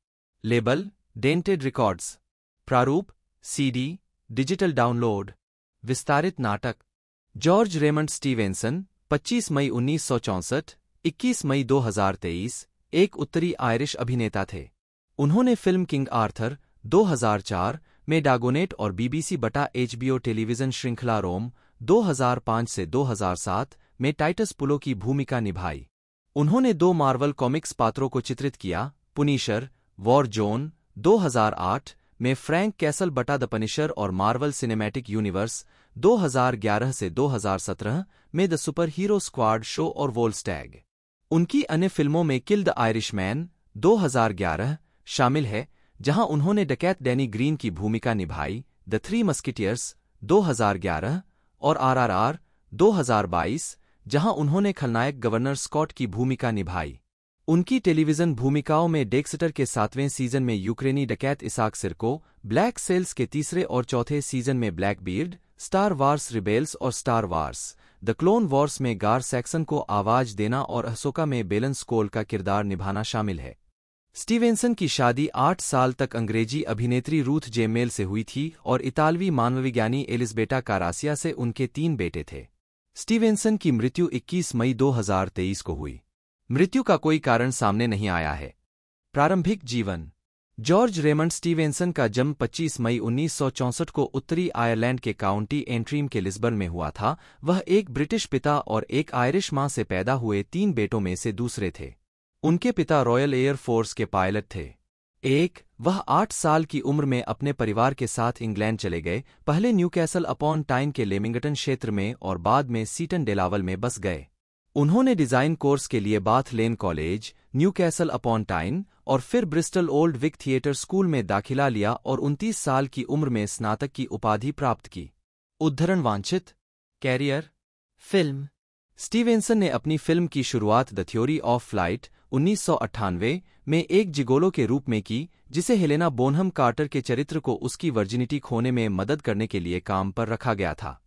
label dented records प्रारूप सीडी डिजिटल डाउनलोड विस्तारित नाटक जॉर्ज रेमंड स्टीवेंसन 25 मई उन्नीस 21 मई 2023 एक उत्तरी आयरिश अभिनेता थे उन्होंने फिल्म किंग आर्थर 2004 में डागोनेट और बीबीसी बटा एचबीओ टेलीविजन श्रृंखला रोम 2005 से 2007 में टाइटस पुलो की भूमिका निभाई उन्होंने दो मार्वल कॉमिक्स पात्रों को चित्रित किया पुनीशर वॉर जोन 2008 में फ्रैंक कैसल बटा द पनिशर और मार्वल सिनेमैटिक यूनिवर्स 2011 से 2017 में the super hero squad show और वोल्सटैग उनकी अन्य फिल्मों में किल द आयरिशमैन दो शामिल है जहां उन्होंने डकैत डैनी ग्रीन की भूमिका निभाई द थ्री मस्किटियर्स 2011 और आरआरआर 2022 जहां उन्होंने खलनायक गवर्नर स्कॉट की भूमिका निभाई उनकी टेलीविजन भूमिकाओं में डेक्सटर के सातवें सीजन में यूक्रेनी डकैत इसाक सिरको ब्लैक सेल्स के तीसरे और चौथे सीजन में black beard star wars rebels और star wars the clone wars में गार सैक्सन को आवाज देना और अशोका में बेलेंस स्कोल का किरदार निभाना शामिल है स्टीवेंसन की शादी आठ साल तक अंग्रेजी अभिनेत्री रूथ जेमेल से हुई थी और इतालवी मानवविज्ञानी एलिजबेटा कारासिया से उनके तीन बेटे थे स्टीवेंसन की मृत्यु 21 मई 2023 को हुई मृत्यु का कोई कारण सामने नहीं आया है प्रारंभिक जीवन जॉर्ज रेमंड स्टीवेंसन का जन्म 25 मई 1964 को उत्तरी आयरलैंड के काउंटी एंट्रीम के लिस्बन में हुआ था वह एक ब्रिटिश पिता और एक आयरिश मां से पैदा हुए तीन बेटों में से दूसरे थे उनके पिता रॉयल एयर फोर्स के पायलट थे एक वह आठ साल की उम्र में अपने परिवार के साथ इंग्लैंड चले गए पहले न्यूकैसल अपॉन टाइन के लेमिंगटन क्षेत्र में और बाद में सीटन डेलावल में बस गए उन्होंने डिज़ाइन कोर्स के लिए Bath Lane college Newcastle upon Tyne और फिर Bristol old Vic theatre school में दाखिला लिया और 29 साल की उम्र में स्नातक की उपाधि प्राप्त की उद्धरण वांछित कैरियर फिल्म स्टीवेंसन ने अपनी फिल्म की शुरुआत द थ्योरी ऑफ फ्लाइट उन्नीस में एक जिगोलो के रूप में की जिसे हेलेना बोनहम कार्टर के चरित्र को उसकी वर्जिनिटी खोने में मदद करने के लिए काम पर रखा गया था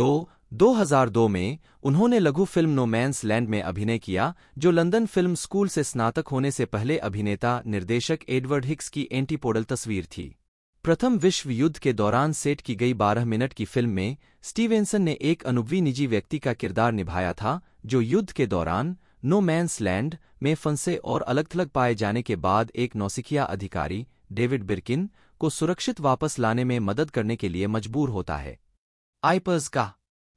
दो 2002 में उन्होंने लघु फिल्म नोमैंस लैंड में अभिनय किया जो लंदन फिल्म स्कूल से स्नातक होने से पहले अभिनेता निर्देशक एडवर्ड हिक्स की एंटीपोडल तस्वीर थी प्रथम विश्व युद्ध के दौरान सेट की गई 12 मिनट की फिल्म में स्टीवेंसन ने एक अनुभवी निजी व्यक्ति का किरदार निभाया था जो युद्ध के दौरान नो मैंस लैंड में फंसे और अलग थलग पाए जाने के बाद एक नौसिखिया अधिकारी डेविड बिरकिन को सुरक्षित वापस लाने में मदद करने के लिए मजबूर होता है आईपर्स का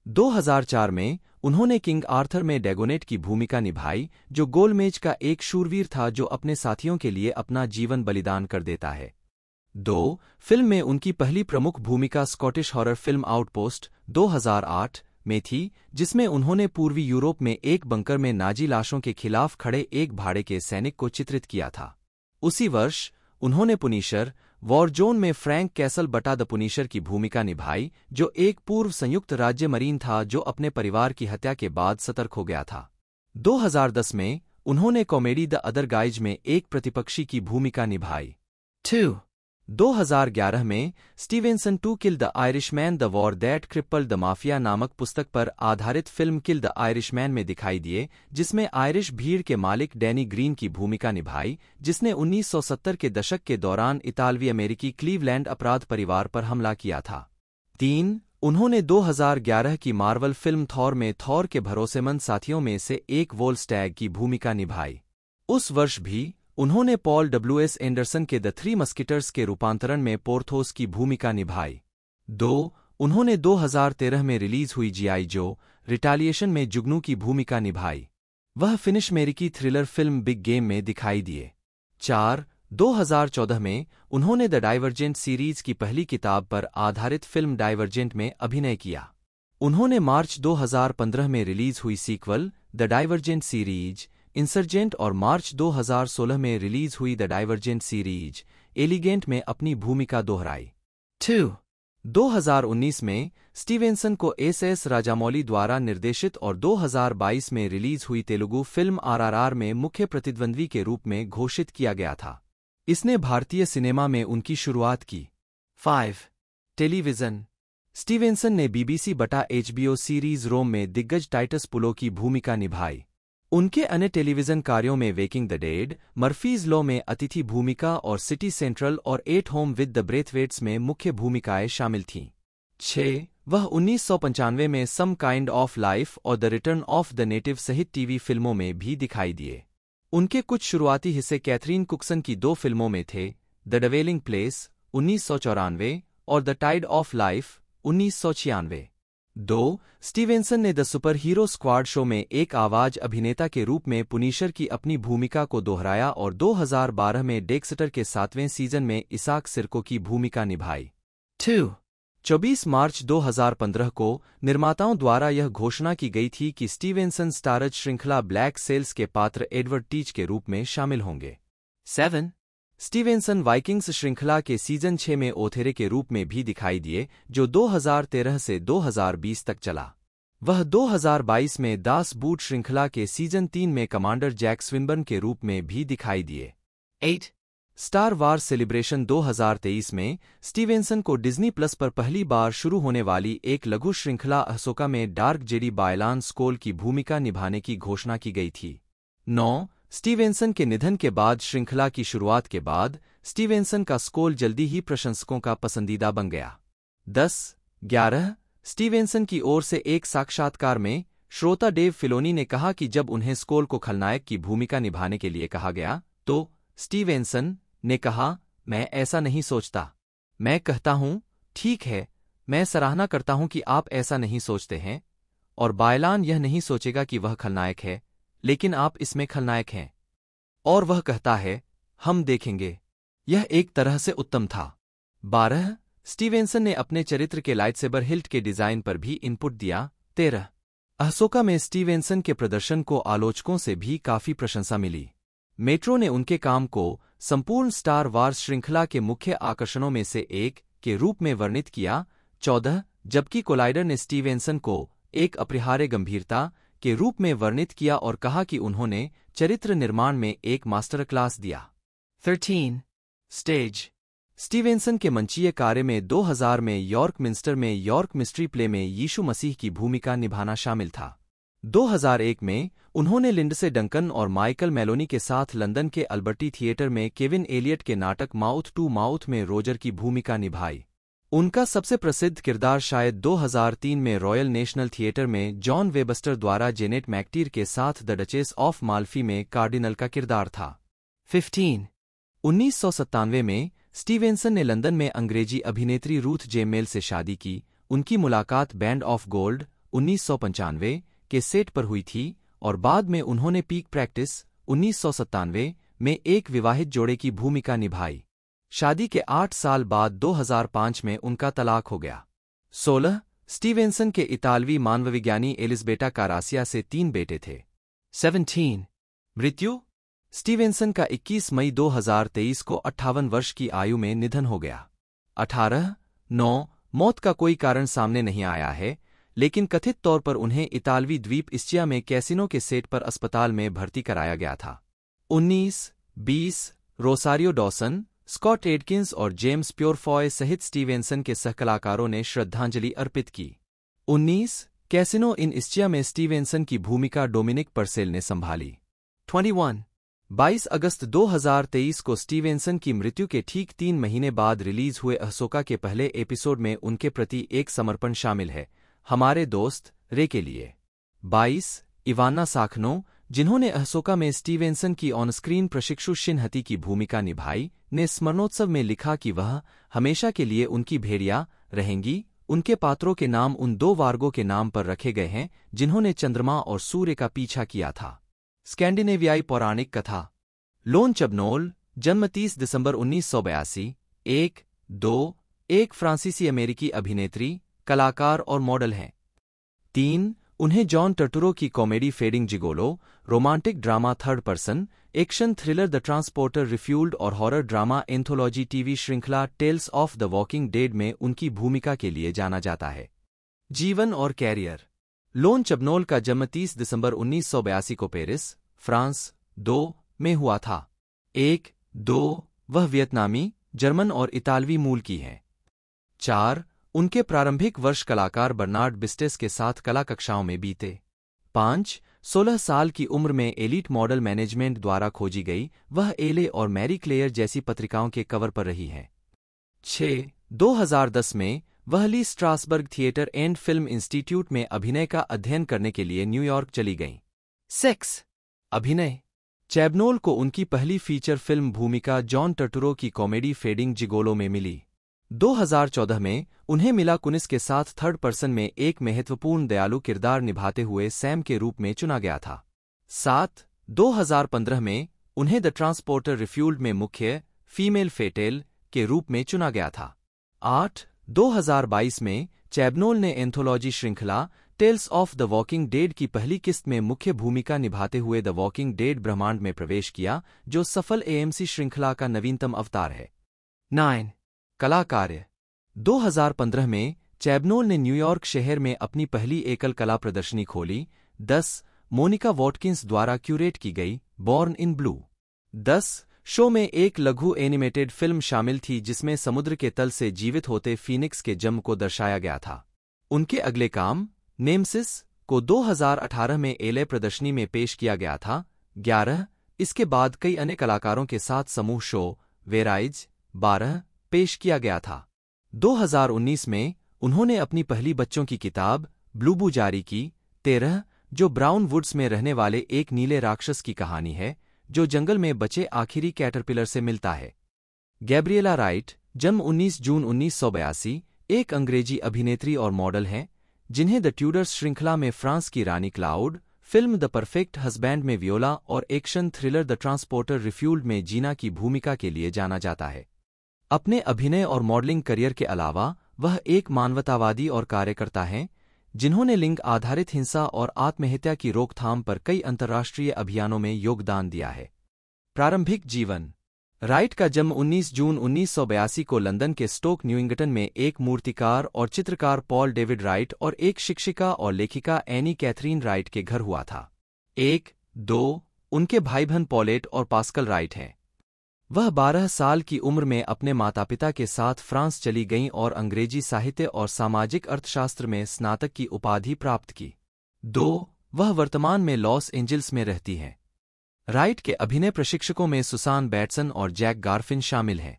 2004 में उन्होंने किंग आर्थर में डेगोनेट की भूमिका निभाई जो गोलमेज का एक शूरवीर था जो अपने साथियों के लिए अपना जीवन बलिदान कर देता है दो फिल्म में उनकी पहली प्रमुख भूमिका स्कॉटिश हॉरर फिल्म आउटपोस्ट 2008 में थी जिसमें उन्होंने पूर्वी यूरोप में एक बंकर में नाजी लाशों के खिलाफ खड़े एक भाड़े के सैनिक को चित्रित किया था उसी वर्ष उन्होंने पुनीशर वॉरजोन में फ्रैंक कैसल बटा द पुनिशर की भूमिका निभाई जो एक पूर्व संयुक्त राज्य मरीन था जो अपने परिवार की हत्या के बाद सतर्क हो गया था 2010 में उन्होंने कॉमेडी द अदर गाइज में एक प्रतिपक्षी की भूमिका निभाई टू 2011 में Stevenson to kill the Irishman the war that cripple the mafia नामक पुस्तक पर आधारित फिल्म किल द आयरिशमैन में दिखाई दिए जिसमें आयरिश भीड़ के मालिक डैनी ग्रीन की भूमिका निभाई जिसने 1970 के दशक के दौरान इतालवी अमेरिकी क्लीवलैंड अपराध परिवार पर हमला किया था तीन उन्होंने 2011 की मार्वल फिल्म थौर में थौर के भरोसेमंद साथियों में से एक वोल्स्टैग की भूमिका निभाई उस वर्ष भी उन्होंने पॉल डब्ल्यू एस एंडरसन के द थ्री मस्किटर्स के रूपांतरण में पोर्थोस की भूमिका निभाई दो उन्होंने 2013 में रिलीज हुई जीआई जो रिटालिएशन में जुगनू की भूमिका निभाई वह फिनिश मेरिकी थ्रिलर फिल्म बिग गेम में दिखाई दिए चार 2014 में उन्होंने द डाइवर्जेंट सीरीज की पहली किताब पर आधारित फिल्म डाइवर्जेंट में अभिनय किया उन्होंने मार्च 2015 में रिलीज हुई sequel the divergent series insurgent और मार्च 2016 में रिलीज हुई द डाइवर्जेंट सीरीज एलिगेंट में अपनी भूमिका दोहराई टू 2019 में स्टीवेंसन को एस एस राजामौली द्वारा निर्देशित और 2022 में रिलीज हुई तेलुगु फिल्म आरआरआर में मुख्य प्रतिद्वंद्वी के रूप में घोषित किया गया था इसने भारतीय सिनेमा में उनकी शुरुआत की फाइव टेलीविजन स्टीवेंसन ने बीबीसी बटा एचबीओ सीरीज रोम में दिग्गज टाइटस पुलो की भूमिका निभाई उनके अन्य टेलीविजन कार्यों में waking the dead Murphy's law में अतिथि भूमिका और सिटी सेंट्रल और at home with the Braithwaites में मुख्य भूमिकाएं शामिल थीं छः वह उन्नीस में सम काइंड ऑफ लाइफ और the return of the native सहित टीवी फिल्मों में भी दिखाई दिए उनके कुछ शुरुआती हिस्से कैथरीन कुकसन की दो फिल्मों में थे द डवेलिंग प्लेस उन्नीस और द टाइड ऑफ लाइफ उन्नीस दो स्टीवेंसन ने the super hero squad show में एक आवाज अभिनेता के रूप में पुनीशर की अपनी भूमिका को दोहराया और 2012 में डेक्सटर के सातवें सीजन में इसाक सिरको की भूमिका निभाई टू 24 मार्च 2015 को निर्माताओं द्वारा यह घोषणा की गई थी कि स्टीवेंसन स्टारज श्रृंखला ब्लैक सेल्स के पात्र एडवर्ड टीच के रूप में शामिल होंगे सेवन स्टीवेंसन वाइकिंग्स श्रृंखला के सीजन छह में ओथेरे के रूप में भी दिखाई दिए जो 2013 से 2020 तक चला वह 2022 में दास बूट श्रृंखला के सीजन तीन में कमांडर जैक स्विंबर्न के रूप में भी दिखाई दिए एट स्टार वार सेलिब्रेशन 2023 में स्टीवेंसन को डिज्नी प्लस पर पहली बार शुरू होने वाली एक लघु श्रृंखला अहसोका में डार्क जेडी बायलान स्कोल की भूमिका निभाने की घोषणा की गई थी नौ स्टीवेंसन के निधन के बाद श्रृंखला की शुरुआत के बाद स्टीवेंसन का स्कोल जल्दी ही प्रशंसकों का पसंदीदा बन गया दस ग्यारह स्टीवेंसन की ओर से एक साक्षात्कार में श्रोता डेव फिलोनी ने कहा कि जब उन्हें स्कोल को खलनायक की भूमिका निभाने के लिए कहा गया तो स्टीवेंसन ने कहा मैं ऐसा नहीं सोचता मैं कहता हूं ठीक है मैं सराहना करता हूं कि आप ऐसा नहीं सोचते हैं और बायलान यह नहीं सोचेगा कि वह खलनायक है लेकिन आप इसमें खलनायक हैं और वह कहता है हम देखेंगे यह एक तरह से उत्तम था बारह स्टीवेंसन ने अपने चरित्र के लाइटसेबर हिल्ट के डिजाइन पर भी इनपुट दिया तेरह अहसोका में स्टीवेंसन के प्रदर्शन को आलोचकों से भी काफी प्रशंसा मिली मेट्रो ने उनके काम को संपूर्ण स्टार वार श्रृंखला के मुख्य आकर्षणों में से एक के रूप में वर्णित किया चौदह जबकि कोलाइडर ने स्टीवेंसन को एक अपरिहार्य गंभीरता के रूप में वर्णित किया और कहा कि उन्होंने चरित्र निर्माण में एक मास्टर क्लास दिया 13. स्टेज स्टीवेंसन के मंचीय कार्य में 2000 में यॉर्क मिंस्टर में यॉर्क मिस्ट्री प्ले में यीशु मसीह की भूमिका निभाना शामिल था 2001 में उन्होंने लिंडसे डंकन और माइकल मेलोनी के साथ लंदन के अल्बर्टी थिएटर में केविन एलियट के नाटक माउथ टू माउथ में रोजर की भूमिका निभाई उनका सबसे प्रसिद्ध किरदार शायद 2003 में रॉयल नेशनल थिएटर में जॉन वेबस्टर द्वारा जेनेट मैक्टीर के साथ द डचेस ऑफ माल्फी में कार्डिनल का किरदार था 15. उन्नीस में स्टीवेंसन ने लंदन में अंग्रेजी अभिनेत्री रूथ जेमेल से शादी की उनकी मुलाकात बैंड ऑफ गोल्ड उन्नीस के सेट पर हुई थी और बाद में उन्होंने पीक प्रैक्टिस उन्नीस में एक विवाहित जोड़े की भूमिका निभाई शादी के आठ साल बाद 2005 में उनका तलाक हो गया सोलह स्टीवेंसन के इतालवी मानवविज्ञानी एलिजबेटा कारासिया से तीन बेटे थे सेवनटीन मृत्यु स्टीवेंसन का 21 मई 2023 को अट्ठावन वर्ष की आयु में निधन हो गया 18 नौ मौत का कोई कारण सामने नहीं आया है लेकिन कथित तौर पर उन्हें इतालवी द्वीप इस्चिया में कैसिनो के सेट पर अस्पताल में भर्ती कराया गया था 19, 20 रोसारियो डॉसन स्कॉट एडकिंस और जेम्स प्योरफॉय सहित स्टीवेंसन के सहकलाकारों ने श्रद्धांजलि अर्पित की 19. कैसिनो इन इस्टिया में स्टीवेंसन की भूमिका डोमिनिक परसेल ने संभाली 21. 22 अगस्त 2023 को स्टीवेंसन की मृत्यु के ठीक तीन महीने बाद रिलीज हुए अशोका के पहले एपिसोड में उनके प्रति एक समर्पण शामिल है हमारे दोस्त रे के लिए बाईस इवाना साखनों जिन्होंने अहसोका में स्टीवेंसन की ऑनस्क्रीन प्रशिक्षु शिनहती की भूमिका निभाई ने स्मरणोत्सव में लिखा कि वह हमेशा के लिए उनकी भेड़िया रहेंगी उनके पात्रों के नाम उन दो वार्गों के नाम पर रखे गए हैं जिन्होंने चंद्रमा और सूर्य का पीछा किया था स्कैंडिनेवियाई पौराणिक कथा लोन चबनोल जन्म 30 दिसंबर 1982, एक दो एक फ्रांसीसी अमेरिकी अभिनेत्री कलाकार और मॉडल हैं तीन उन्हें जॉन टटुरो की comedy fading gigolo romantic drama third person action thriller the transporter refuelled और हॉरर ड्रामा एंथोलॉजी टीवी श्रृंखला tales of the walking dead में उनकी भूमिका के लिए जाना जाता है जीवन और कैरियर लोन चबनोल का जन्म 30 दिसंबर 1982 को पेरिस फ्रांस दो में हुआ था एक दो वह वियतनामी जर्मन और इतालवी मूल की हैं चार उनके प्रारंभिक वर्ष कलाकार बर्नार्ड बिस्टेस के साथ कला कक्षाओं में बीते पांच सोलह साल की उम्र में एलिट मॉडल मैनेजमेंट द्वारा खोजी गई वह एले और मैरी क्लेयर जैसी पत्रिकाओं के कवर पर रही है हज़ार दस में वह Lee Strasberg theatre and film institute में अभिनय का अध्ययन करने के लिए न्यूयॉर्क चली गईं सेक्स अभिनय चैबनोल को उनकी पहली फीचर फिल्म भूमिका जॉन टटुरो की कॉमेडी फेडिंग जिगोलो में मिली 2014 में उन्हें मिला कुनिस के साथ थर्ड पर्सन में एक महत्वपूर्ण दयालु किरदार निभाते हुए सैम के रूप में चुना गया था सात 2015 में उन्हें द ट्रांसपोर्टर रिफ्यूल्ड में मुख्य फीमेल फेटेल के रूप में चुना गया था आठ 2022 में चैबनोल ने एंथोलॉजी श्रृंखला tales of the walking dead की पहली किस्त में मुख्य भूमिका निभाते हुए द वॉकिंग डेड ब्रह्मांड में प्रवेश किया जो सफल एएमसी श्रृंखला का नवीनतम अवतार है नाइन कला कार्य 2015 में चैबनोल ने न्यूयॉर्क शहर में अपनी पहली एकल कला प्रदर्शनी खोली 10 मोनिका वॉटकिंस द्वारा क्यूरेट की गई बॉर्न इन ब्लू 10 शो में एक लघु एनिमेटेड फिल्म शामिल थी जिसमें समुद्र के तल से जीवित होते फीनिक्स के जम को दर्शाया गया था उनके अगले काम नेमसिस को 2018 में एले प्रदर्शनी में पेश किया गया था 11 इसके बाद कई अन्य कलाकारों के साथ समूह शो वेराइज 12 पेश किया गया था 2019 में उन्होंने अपनी पहली बच्चों की किताब ब्लूबू जारी की तेरह जो ब्राउन वुड्स में रहने वाले एक नीले राक्षस की कहानी है जो जंगल में बचे आखिरी कैटरपिलर से मिलता है गैब्रियला राइट जन्म 19 जून उन्नीस एक अंग्रेजी अभिनेत्री और मॉडल हैं जिन्हें द ट्यूडर्स श्रृंखला में फ्रांस की रानी Claude film the perfect husband में वियोला और action thriller the transporter refuelled में जीना की भूमिका के लिए जाना जाता है अपने अभिनय और मॉडलिंग करियर के अलावा वह एक मानवतावादी और कार्यकर्ता हैं जिन्होंने लिंग आधारित हिंसा और आत्महत्या की रोकथाम पर कई अंतर्राष्ट्रीय अभियानों में योगदान दिया है प्रारंभिक जीवन राइट का जन्म 19 जून 1982 को लंदन के स्टोक न्यूइंगटन में एक मूर्तिकार और चित्रकार पॉल डेविड राइट और एक शिक्षिका और लेखिका एनी कैथरीन राइट के घर हुआ था एक दो उनके भाई बहन पॉलेट और पास्कल राइट हैं वह बारह साल की उम्र में अपने माता पिता के साथ फ्रांस चली गईं और अंग्रेजी साहित्य और सामाजिक अर्थशास्त्र में स्नातक की उपाधि प्राप्त की दो वह वर्तमान में लॉस एंजल्स में रहती हैं राइट के अभिनय प्रशिक्षकों में सुसान बैट्सन और जैक गार्फिन शामिल हैं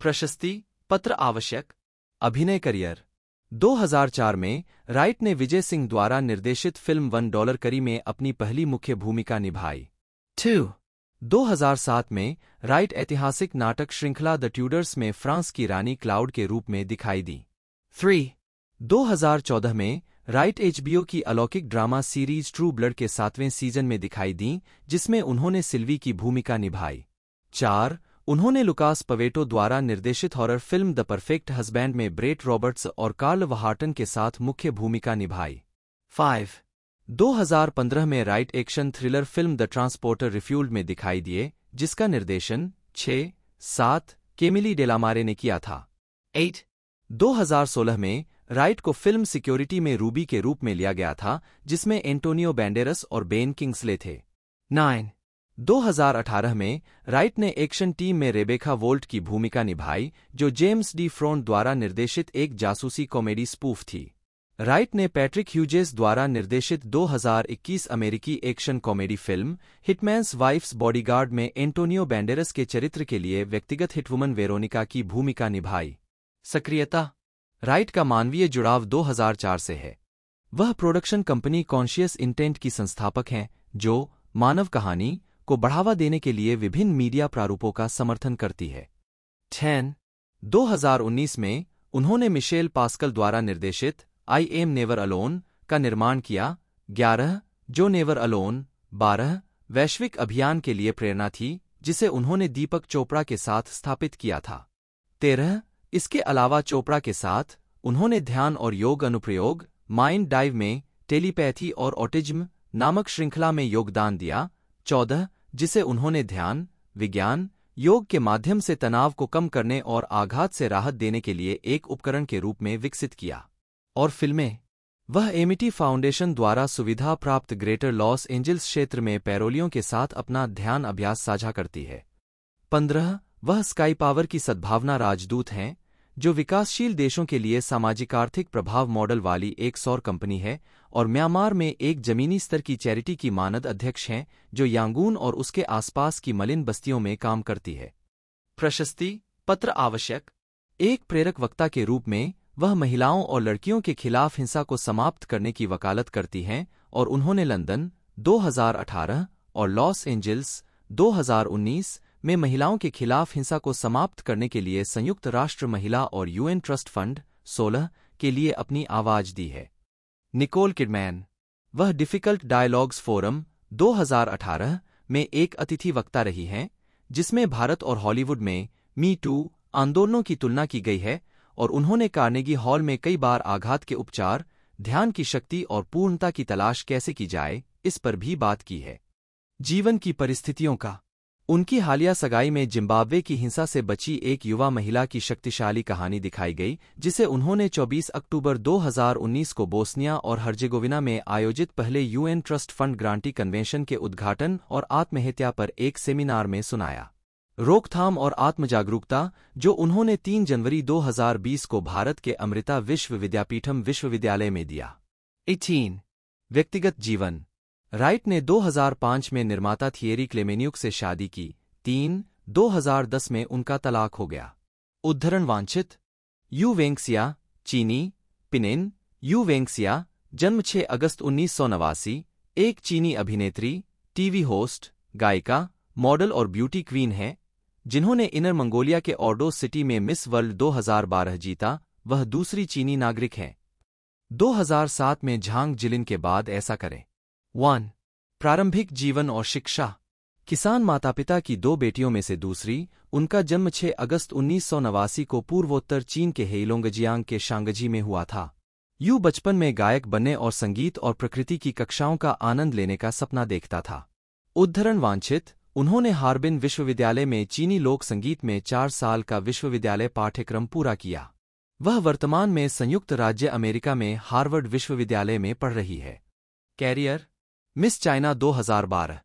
प्रशस्ति पत्र आवश्यक अभिनय करियर 2004 में राइट ने विजय सिंह द्वारा निर्देशित फिल्म वन डॉलर करी में अपनी पहली मुख्य भूमिका निभाई टू 2007 में राइट ऐतिहासिक नाटक श्रृंखला द ट्यूडर्स में फ्रांस की रानी क्लाउड के रूप में दिखाई दी थ्री 2014 में राइट एचबीओ की अलौकिक ड्रामा सीरीज ट्रू ब्लड के सातवें सीजन में दिखाई दी जिसमें उन्होंने सिल्वी की भूमिका निभाई चार उन्होंने लुकास पवेटो द्वारा निर्देशित horror film the perfect husband में ब्रेट रॉबर्ट्स और कार्ल वहार्टन के साथ मुख्य भूमिका निभाई फाइव 2015 में Wright action thriller film the transporter refuelled में दिखाई दिए जिसका निर्देशन छह सात केमिली डेलामारे ने किया था एट 2016 में राइट को फिल्म सिक्योरिटी में रूबी के रूप में लिया गया था जिसमें एंटोनियो बैंडेरस और बेन किंग्सले थे नाइन 2018 में राइट ने एक्शन टीम में रेबेखा वोल्ट की भूमिका निभाई जो जेम्स डी फ्रोन द्वारा निर्देशित एक जासूसी कॉमेडी स्पूफ थी राइट ने पैट्रिक ह्यूजेस द्वारा निर्देशित 2021 अमेरिकी action comedy film hitman's wife's bodyguard में एंटोनियो बैंडेरस के चरित्र के लिए व्यक्तिगत हिटवुमन वेरोनिका की भूमिका निभाई सक्रियता राइट का मानवीय जुड़ाव 2004 से है वह प्रोडक्शन कंपनी कॉन्शियस इंटेंट की संस्थापक हैं जो मानव कहानी को बढ़ावा देने के लिए विभिन्न मीडिया प्रारूपों का समर्थन करती है छैन 2019 में उन्होंने मिशेल पास्कल द्वारा निर्देशित आई एम नेवर अलोन का निर्माण किया ग्यारह जो नेवर अलोन बारह वैश्विक अभियान के लिए प्रेरणा थी जिसे उन्होंने दीपक चोपड़ा के साथ स्थापित किया था तेरह इसके अलावा चोपड़ा के साथ उन्होंने ध्यान और योग अनुप्रयोग माइंड डाइव में टेलीपैथी और ऑटिज्म नामक श्रृंखला में योगदान दिया चौदह जिसे उन्होंने ध्यान विज्ञान योग के माध्यम से तनाव को कम करने और आघात से राहत देने के लिए एक उपकरण के रूप में विकसित किया और फिल्में वह एमिटी फाउंडेशन द्वारा सुविधा प्राप्त ग्रेटर लॉस एंजल्स क्षेत्र में पैरोलियों के साथ अपना ध्यान अभ्यास साझा करती है पंद्रह वह स्काई पावर की सद्भावना राजदूत हैं जो विकासशील देशों के लिए सामाजिक आर्थिक प्रभाव मॉडल वाली एक सौर कंपनी है और म्यांमार में एक जमीनी स्तर की चैरिटी की मानद अध्यक्ष हैं जो यांगून और उसके आसपास की मलिन बस्तियों में काम करती है प्रशस्ति पत्र आवश्यक एक प्रेरक वक्ता के रूप में वह महिलाओं और लड़कियों के खिलाफ हिंसा को समाप्त करने की वकालत करती हैं और उन्होंने लंदन 2018 और लॉस एंजल्स 2019 में महिलाओं के खिलाफ हिंसा को समाप्त करने के लिए संयुक्त राष्ट्र महिला और यूएन ट्रस्ट फंड 16 के लिए अपनी आवाज दी है निकोल किडमैन वह डिफिकल्ट डायलॉग्स फोरम 2018 में एक अतिथि वक्ता रही हैं जिसमें भारत और हॉलीवुड में मी टू आंदोलनों की तुलना की गई है और उन्होंने कार्नेगी हॉल में कई बार आघात के उपचार ध्यान की शक्ति और पूर्णता की तलाश कैसे की जाए इस पर भी बात की है जीवन की परिस्थितियों का उनकी हालिया सगाई में जिम्बाब्वे की हिंसा से बची एक युवा महिला की शक्तिशाली कहानी दिखाई गई जिसे उन्होंने 24 अक्टूबर 2019 को बोस्निया और हर्जेगोविना में आयोजित पहले UN trust fund grantee convention के उद्घाटन और आत्महत्या पर एक सेमिनार में सुनाया रोकथाम और आत्म जागरूकता जो उन्होंने 3 जनवरी 2020 को भारत के अमृता विश्व विद्यापीठम विश्वविद्यालय में दिया इथीन व्यक्तिगत जीवन राइट ने 2005 में निर्माता थियरी क्लेमेन्यूक से शादी की तीन 2010 में उनका तलाक हो गया उद्धरण वांछित यू वेंक्सिया चीनी पिनेन यू वेंक्सिया जन्म 6 अगस्त उन्नीस एक चीनी अभिनेत्री टीवी होस्ट गायिका मॉडल और ब्यूटी क्वीन है जिन्होंने इनर मंगोलिया के ऑर्डो सिटी में मिस वर्ल्ड 2012 जीता वह दूसरी चीनी नागरिक हैं 2007 में झांग जिलिन के बाद ऐसा करें वन प्रारंभिक जीवन और शिक्षा किसान माता पिता की दो बेटियों में से दूसरी उनका जन्म 6 अगस्त उन्नीस को पूर्वोत्तर चीन के हेलोंगजियांग के शांगजी में हुआ था यू बचपन में गायक बनने और संगीत और प्रकृति की कक्षाओं का आनंद लेने का सपना देखता था उद्धरण वांछित उन्होंने हार्बिन विश्वविद्यालय में चीनी लोक संगीत में चार साल का विश्वविद्यालय पाठ्यक्रम पूरा किया वह वर्तमान में संयुक्त राज्य अमेरिका में हार्वर्ड विश्वविद्यालय में पढ़ रही है कैरियर मिस चाइना 2012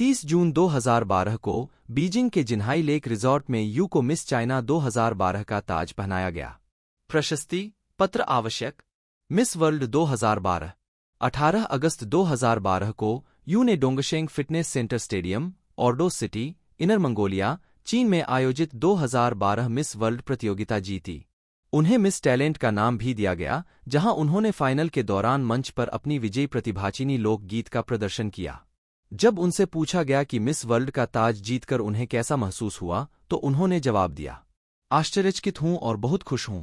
30 जून 2012 को बीजिंग के जिन्हाई लेक रिजॉर्ट में यू को मिस चाइना 2012 का ताज पहनाया गया प्रशस्ति पत्र आवश्यक मिस वर्ल्ड 2012 18 अगस्त 2012 को यू ने Dongsheng fitness centre stadium Ordos city inner Mongolia चीन में आयोजित 2012 मिस वर्ल्ड प्रतियोगिता जीती उन्हें मिस टैलेंट का नाम भी दिया गया जहां उन्होंने फाइनल के दौरान मंच पर अपनी विजयी प्रतिभाचिनी लोकगीत का प्रदर्शन किया जब उनसे पूछा गया कि मिस वर्ल्ड का ताज जीतकर उन्हें कैसा महसूस हुआ तो उन्होंने जवाब दिया आश्चर्यचकित हूं और बहुत खुश हूं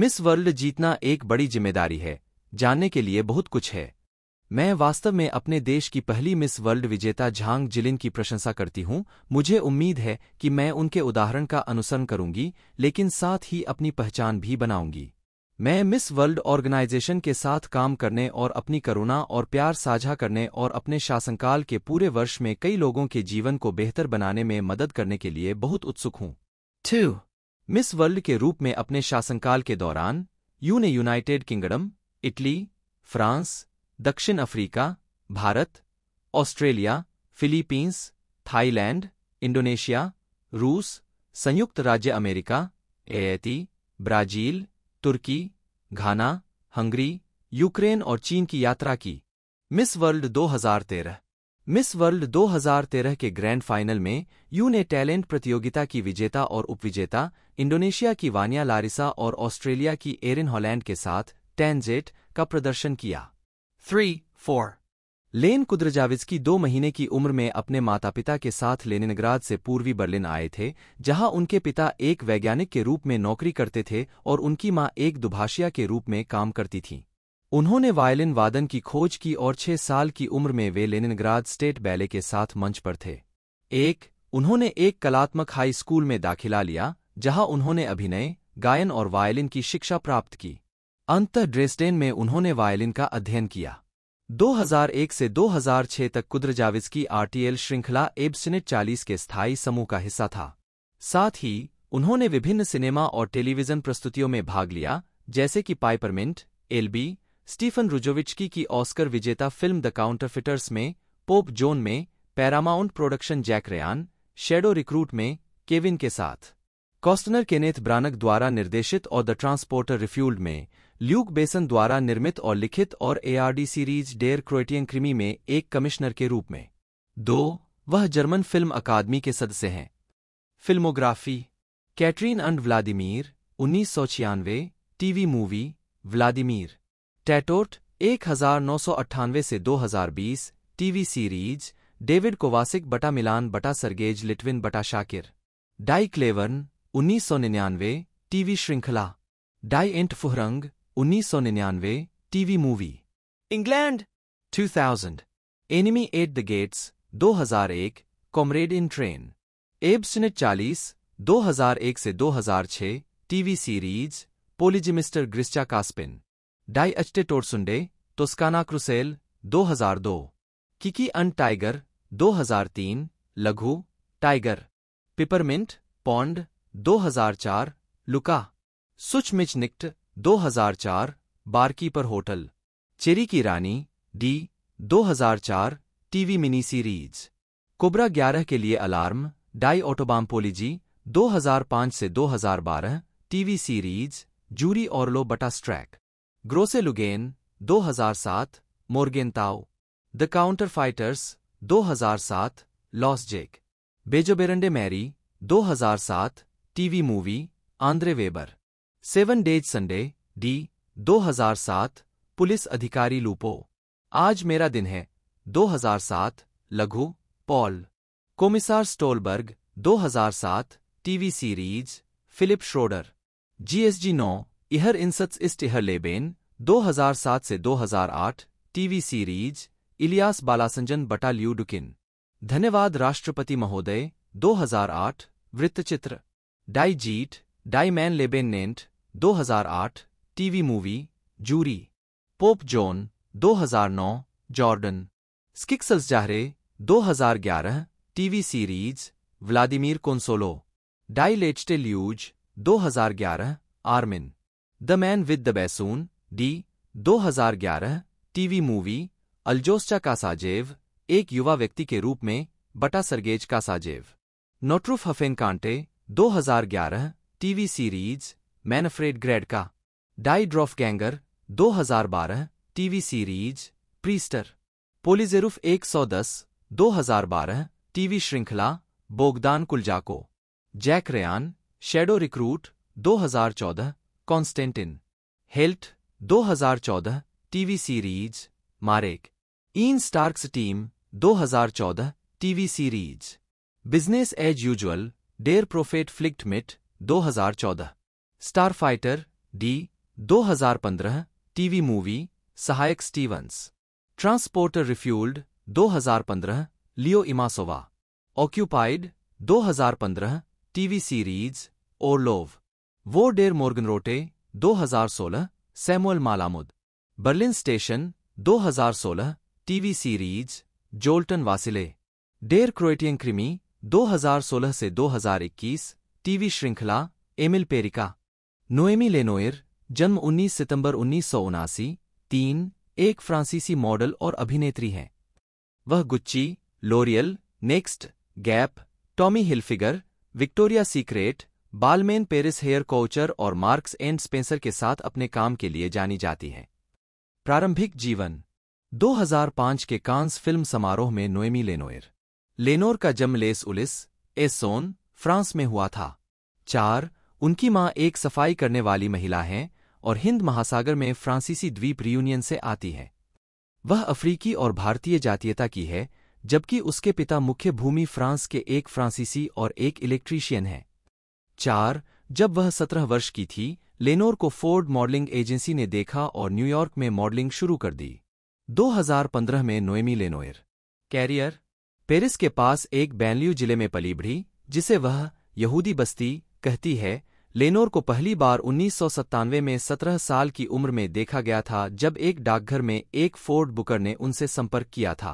मिस वर्ल्ड जीतना एक बड़ी जिम्मेदारी है जानने के लिए बहुत कुछ है मैं वास्तव में अपने देश की पहली मिस वर्ल्ड विजेता झांग जिलिन की प्रशंसा करती हूं मुझे उम्मीद है कि मैं उनके उदाहरण का अनुसरण करूंगी लेकिन साथ ही अपनी पहचान भी बनाऊंगी मैं मिस वर्ल्ड ऑर्गेनाइजेशन के साथ काम करने और अपनी करुणा और प्यार साझा करने और अपने शासनकाल के पूरे वर्ष में कई लोगों के जीवन को बेहतर बनाने में मदद करने के लिए बहुत उत्सुक हूं टू मिस वर्ल्ड के रूप में अपने शासनकाल के दौरान यू ने यूनाइटेड किंगडम इटली फ्रांस दक्षिण Africa Bharat Australia Philippines Thailand Indonesia रूस संयुक्त राज्य अमेरिका एएती ब्राजील तुर्की घाना हंगरी यूक्रेन और चीन की यात्रा की मिस वर्ल्ड 2013 मिस वर्ल्ड 2013 के ग्रैंड फाइनल में यू ने टैलेंट प्रतियोगिता की विजेता और उपविजेता इंडोनेशिया की वानिया लारिसा और ऑस्ट्रेलिया की एरिन हॉलैंड के साथ टेनजेट का प्रदर्शन किया थ्री फोर लेन कुद्रजाविज की दो महीने की उम्र में अपने माता पिता के साथ लेनिनग्राद से पूर्वी बर्लिन आए थे जहां उनके पिता एक वैज्ञानिक के रूप में नौकरी करते थे और उनकी मां एक दुभाषिया के रूप में काम करती थीं उन्होंने वायलिन वादन की खोज की और छह साल की उम्र में वे लेनिनग्राद स्टेट बैले के साथ मंच पर थे एक उन्होंने एक कलात्मक हाई स्कूल में दाखिला लिया जहां उन्होंने अभिनय गायन और वायलिन की शिक्षा प्राप्त की अंत ड्रेस्डेन में उन्होंने वायलिन का अध्ययन किया 2001 से 2006 तक जाविज की आरटीएल श्रृंखला एब 40 चालीस के स्थायी समूह का हिस्सा था साथ ही उन्होंने विभिन्न सिनेमा और टेलीविजन प्रस्तुतियों में भाग लिया जैसे कि पाइपरमिंट एलबी स्टीफन रुजोविचकी की ऑस्कर विजेता फिल्म द काउंटरफिटर्स में पोप जोन में Paramount production Jack Ryan shadow recruit में केविन के साथ कॉस्टनर केनेथ ब्रानक द्वारा निर्देशित और द ट्रांसपोर्टर रिफ्यूल्ड में ल्यूक बेसन द्वारा निर्मित और लिखित और एआरडी सीरीज डेयर क्रोएटियन क्रिमी में एक कमिश्नर के रूप में दो वह जर्मन फिल्म अकादमी के सदस्य हैं फिल्मोग्राफी कैटरीन एंड व्लादिमीर उन्नीस सौ छियानवे टीवी मूवी व्लादिमीर टैटोट एक हजार नौ सौ अट्ठानवे से 2020 टीवी सीरीज डेविड कोवासिक बटा मिलान बटा सरगेज लिटविन बटा शाकिर डाई क्लेवर्न उन्नीस सौ निन्यानवे टीवी श्रृंखला डाई एंट फुहरंग उन्नीस सौ निन्यानवे TV movie England 2000 enemy at the gates 2001 comrade in train ने चालीस 2001 से 2006 टीवी सीरीज मिस्टर ग्रिस्टा कास्पिन डाई अच्टे टोरसुंडे तोस्काना क्रुसेल 2002 किकी अन टाइगर 2003 लघु टाइगर पिपरमिंट पॉन्ड 2004 लुका सुच मिच निक्ट 2004 बारकीपर होटल चेरी की रानी डी 2004 टीवी मिनी सीरीज कोबरा 11 के लिए अलार्म डाई ऑटोबाम्पोलिजी 2005 से 2012 टीवी सीरीज जूरी और लो बटा स्ट्रैक ग्रोसे लुगेन 2007 सात मोर्गेन्ताओ द काउंटर फाइटर्स 2007 लॉस जेक बेजोबेरंडे मैरी 2007 TV movie André Weber seven days Sunday डी 2007 पुलिस अधिकारी लूपो आज मेरा दिन है 2007 लघु पॉल कोमिसार Stolberg 2007 TV series Philip Schroeder GSG नौ इहर इंसत्स इस्ट इहर लेबेन 2007 से 2008 टीवी सीरीज इलियास बालासंजन बटा ल्यूडुकिन धन्यवाद राष्ट्रपति महोदय 2008 वृत्तचित्र डाई जीट डाई मैन लेबेन नेंट 2008 TV movie jury pope Joan 2009 Jordan स्किक्सल्स जाहरे 2011 टीवी सीरीज व्लादिमीर कोंसोलो डाइलेचटे ल्यूज 2011 Armin the man with the bassoon डी 2011 टीवी मूवी अल्जोस्टा कासाजेव एक युवा व्यक्ति के रूप में बटा सरगेज कासाजेव नोट्रूफ हफेन कांटे 2011 टीवी सीरीज मैनफ्रेड ग्रेड का डाइड ऑफ गैंगर 2012 टीवी सीरीज प्रीस्टर पोलिजेरुफ 110 2012 टीवी श्रृंखला बोगदान कुलजाको Jack Ryan shadow recruit 2014 Konstantin हेल्ट 2014 टीवी सीरीज मारेक इन स्टार्क्स टीम 2014 TV series business as usual डेयर प्रोफेट फ्लिक्ट मिट 2014 स्टारफाइटर डी 2015 टीवी मूवी सहायक स्टीवंस ट्रांसपोर्टर रिफ्यूल्ड 2015 लियो इमासोवा ऑक्यूपाइड 2015 टीवी सीरीज ओरलोव वो डेर मोर्गनरोटे 2016 Samuel मालामुद Berlin station 2016 TV series Zoltan Vasile डेर क्रोएटियन क्रिमी 2016 से 2021 टीवी श्रृंखला एमिल पेरिका नोएमी लेनोयर जन्म 19 सितंबर उन्नीस सौ उनासी तीन एक फ्रांसीसी मॉडल और अभिनेत्री हैं वह Gucci L'Oréal Next Gap Tommy Hilfiger Victoria's secret Balmain Paris hair couture और मार्क्स एंड स्पेंसर के साथ अपने काम के लिए जानी जाती है प्रारंभिक जीवन 2005 के कांस फिल्म समारोह में नोएमी लेनोयर लेनोर का जन्म लेस उलिस एसोन फ्रांस में हुआ था चार उनकी मां एक सफाई करने वाली महिला हैं और हिंद महासागर में फ्रांसीसी द्वीप रियूनियन से आती हैं वह अफ्रीकी और भारतीय जातीयता की है जबकि उसके पिता मुख्य भूमि फ्रांस के एक फ्रांसीसी और एक इलेक्ट्रीशियन हैं चार जब वह सत्रह वर्ष की थी लेनोर को फोर्ड मॉडलिंग एजेंसी ने देखा और न्यूयॉर्क में मॉडलिंग शुरू कर दी 2015 में नोएमी लेनोयर कैरियर पेरिस के पास एक बैनल्यू जिले में पली बढ़ी जिसे वह यहूदी बस्ती कहती है लेनोर को पहली बार उन्नीस में 17 साल की उम्र में देखा गया था जब एक डाकघर में एक फोर्ड बुकर ने उनसे संपर्क किया था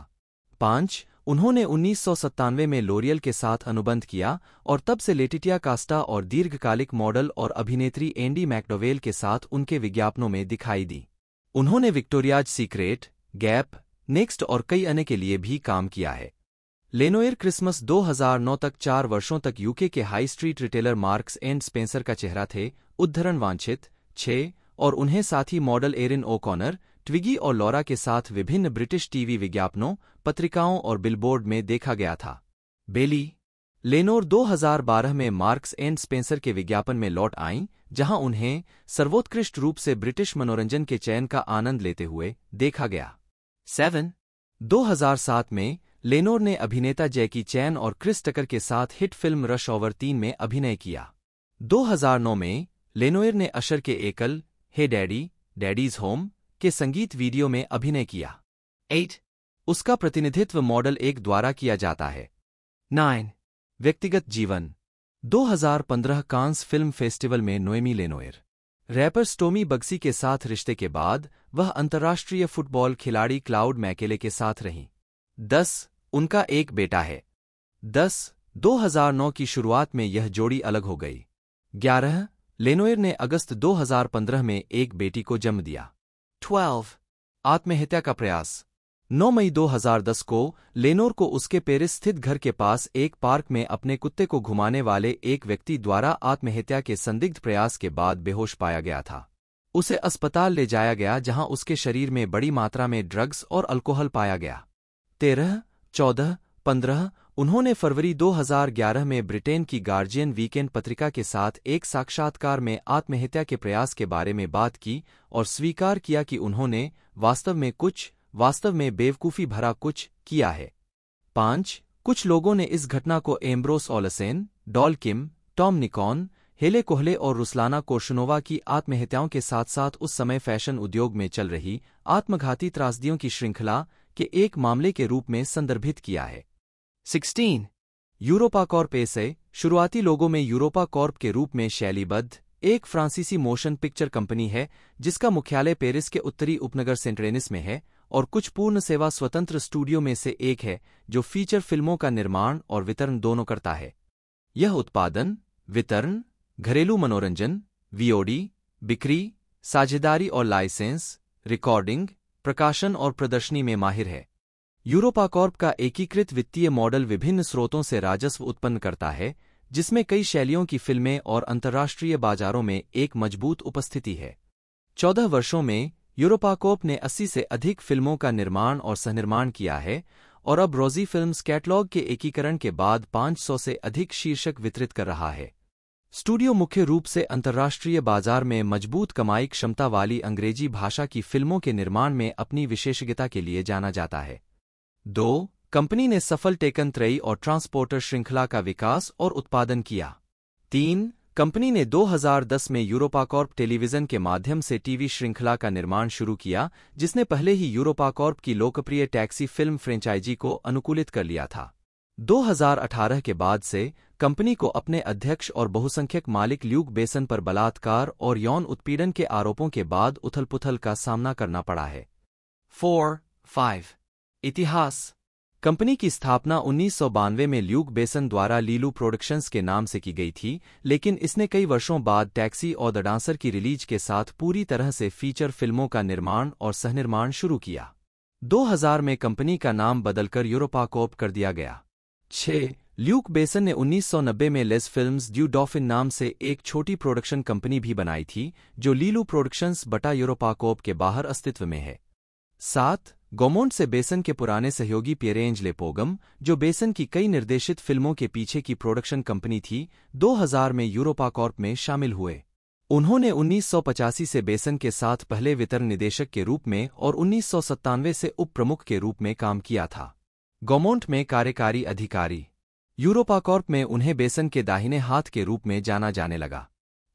पांच उन्होंने उन्नीस में लोरियल के साथ अनुबंध किया और तब से लेटिटिया कास्टा और दीर्घकालिक मॉडल और अभिनेत्री एंडी मैकडोवेल के साथ उनके विज्ञापनों में दिखाई दी उन्होंने विक्टोरियाज सीक्रेट गैप नेक्स्ट और कई अन्य के लिए भी काम किया है लेनोयर क्रिसमस 2009 तक चार वर्षों तक यूके के high street retailer Marks and Spencer का चेहरा थे उद्धरण वांछित छः और उन्हें साथ ही मॉडल एरिन ओकॉनर ट्विगी और लॉरा के साथ विभिन्न ब्रिटिश टीवी विज्ञापनों पत्रिकाओं और बिलबोर्ड में देखा गया था बेली लेनोर 2012 में मार्क्स एंड स्पेंसर के विज्ञापन में लौट आईं जहां उन्हें सर्वोत्कृष्ट रूप से ब्रिटिश मनोरंजन के चयन का आनंद लेते हुए देखा गया सेवन 2007 में लेनोर ने अभिनेता जैकी चैन और क्रिस टकर के साथ हिट फिल्म रश ओवर तीन में अभिनय किया 2009 में लेनोयर ने अशर के एकल हे डैडी डैडीज होम के संगीत वीडियो में अभिनय किया एट उसका प्रतिनिधित्व मॉडल एक द्वारा किया जाता है नाइन व्यक्तिगत जीवन 2015 कांस फिल्म फेस्टिवल में Noémie Lenoir rapper Stomy Bugsy के साथ रिश्ते के बाद वह अंतर्राष्ट्रीय फुटबॉल खिलाड़ी क्लाउड मैकेले के साथ रहीं दस उनका एक बेटा है दस 2009 की शुरुआत में यह जोड़ी अलग हो गई ग्यारह लेनोयर ने अगस्त 2015 में एक बेटी को जन्म दिया ट्वेल्व आत्महत्या का प्रयास 9 मई 2010 को लेनोर को उसके पेरिस स्थित घर के पास एक पार्क में अपने कुत्ते को घुमाने वाले एक व्यक्ति द्वारा आत्महत्या के संदिग्ध प्रयास के बाद बेहोश पाया गया था उसे अस्पताल ले जाया गया जहां उसके शरीर में बड़ी मात्रा में ड्रग्स और अल्कोहल पाया गया तेरह चौदह पंद्रह उन्होंने फरवरी 2011 में ब्रिटेन की गार्जियन वीकेंड पत्रिका के साथ एक साक्षात्कार में आत्महत्या के प्रयास के बारे में बात की और स्वीकार किया कि उन्होंने वास्तव में कुछ वास्तव में बेवकूफ़ी भरा कुछ किया है पांच कुछ लोगों ने इस घटना को Ambrose Olsen Doll Kim Tom Nikon Haley Kohle और रुस्लाना कोशनोवा की आत्महत्याओं के साथ साथ उस समय फैशन उद्योग में चल रही आत्मघाती त्रासदियों की श्रृंखला के एक मामले के रूप में संदर्भित किया है 16. यूरोपा कॉर्प एसे शुरुआती लोगों में यूरोपा कॉर्प के रूप में शैलीबद्ध एक फ्रांसीसी मोशन पिक्चर कंपनी है जिसका मुख्यालय पेरिस के उत्तरी उपनगर सेंट्रेनिस में है और कुछ पूर्ण सेवा स्वतंत्र स्टूडियो में से एक है जो फीचर फिल्मों का निर्माण और वितरण दोनों करता है यह उत्पादन वितरण घरेलू मनोरंजन वीओडी बिक्री साझेदारी और लाइसेंस रिकॉर्डिंग प्रकाशन और प्रदर्शनी में माहिर है यूरोपाकॉर्प का एकीकृत वित्तीय मॉडल विभिन्न स्रोतों से राजस्व उत्पन्न करता है जिसमें कई शैलियों की फिल्में और अंतर्राष्ट्रीय बाजारों में एक मजबूत उपस्थिति है चौदह वर्षों में यूरोपाकोप ने 80 से अधिक फिल्मों का निर्माण और सहनिर्माण किया है और अब रोजी फिल्म्स कैटलॉग के एकीकरण के बाद 500 से अधिक शीर्षक वितरित कर रहा है स्टूडियो मुख्य रूप से अंतर्राष्ट्रीय बाजार में मजबूत कमाई क्षमता वाली अंग्रेजी भाषा की फिल्मों के निर्माण में अपनी विशेषज्ञता के लिए जाना जाता है दो कंपनी ने सफल टेकन त्रयी और ट्रांसपोर्टर श्रृंखला का विकास और उत्पादन किया तीन कंपनी ने 2010 में यूरोपाकॉर्प टेलीविजन के माध्यम से टीवी श्रृंखला का निर्माण शुरू किया जिसने पहले ही यूरोपाकॉर्प की लोकप्रिय टैक्सी फिल्म फ्रेंचाइजी को अनुकूलित कर लिया था 2018 के बाद से कंपनी को अपने अध्यक्ष और बहुसंख्यक मालिक ल्यूक बेसन पर बलात्कार और यौन उत्पीड़न के आरोपों के बाद उथल पुथल का सामना करना पड़ा है फोर फाइव इतिहास कंपनी की स्थापना उन्नीस में ल्यूक बेसन द्वारा लीलू प्रोडक्शंस के नाम से की गई थी लेकिन इसने कई वर्षों बाद टैक्सी और द डांसर की रिलीज के साथ पूरी तरह से फीचर फिल्मों का निर्माण और सहनिर्माण शुरू किया 2000 में कंपनी का नाम बदलकर यूरोपाकोप कर दिया गया छह ल्यूक बेसन ने 1990 में लेस फिल्म्स ड्यू डॉफिन नाम से एक छोटी प्रोडक्शन कंपनी भी बनाई थी जो लीलू प्रोडक्शंस बटा यूरोपाकोप के बाहर अस्तित्व में है सात गोमोंड से बेसन के पुराने सहयोगी पियरेंज लेपोगम जो बेसन की कई निर्देशित फिल्मों के पीछे की प्रोडक्शन कंपनी थी 2000 में यूरोपाकॉर्प में शामिल हुए उन्होंने उन्नीस से बेसन के साथ पहले वितरण निदेशक के रूप में और उन्नीस से उप प्रमुख के रूप में काम किया था गोमोंट में कार्यकारी अधिकारी यूरोपाकॉर्प में उन्हें बेसन के दाहिने हाथ के रूप में जाना जाने लगा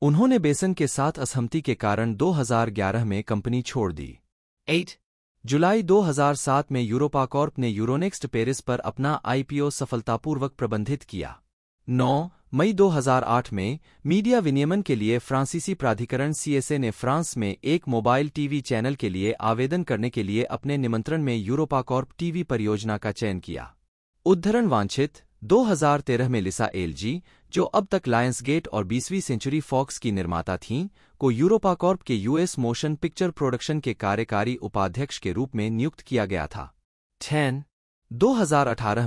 उन्होंने बेसन के साथ असहमति के कारण 2011 में कंपनी छोड़ दी 8. जुलाई 2007 में यूरोपाकॉर्प ने यूरोनेक्स्ट पेरिस पर अपना आईपीओ सफलतापूर्वक प्रबंधित किया मई 2008 में मीडिया विनियमन के लिए फ्रांसीसी प्राधिकरण सीएसए ने फ्रांस में एक मोबाइल टीवी चैनल के लिए आवेदन करने के लिए अपने निमंत्रण में यूरोपाकॉर्प टीवी परियोजना का चयन किया उद्धरण वांछित 2013 में लिसा एलजी जो अब तक लायंस गेट और 20वीं सेंचुरी फॉक्स की निर्माता थीं को यूरोपाकॉर्प के यूएस मोशन पिक्चर प्रोडक्शन के कार्यकारी उपाध्यक्ष के रूप में नियुक्त किया गया था 10. दो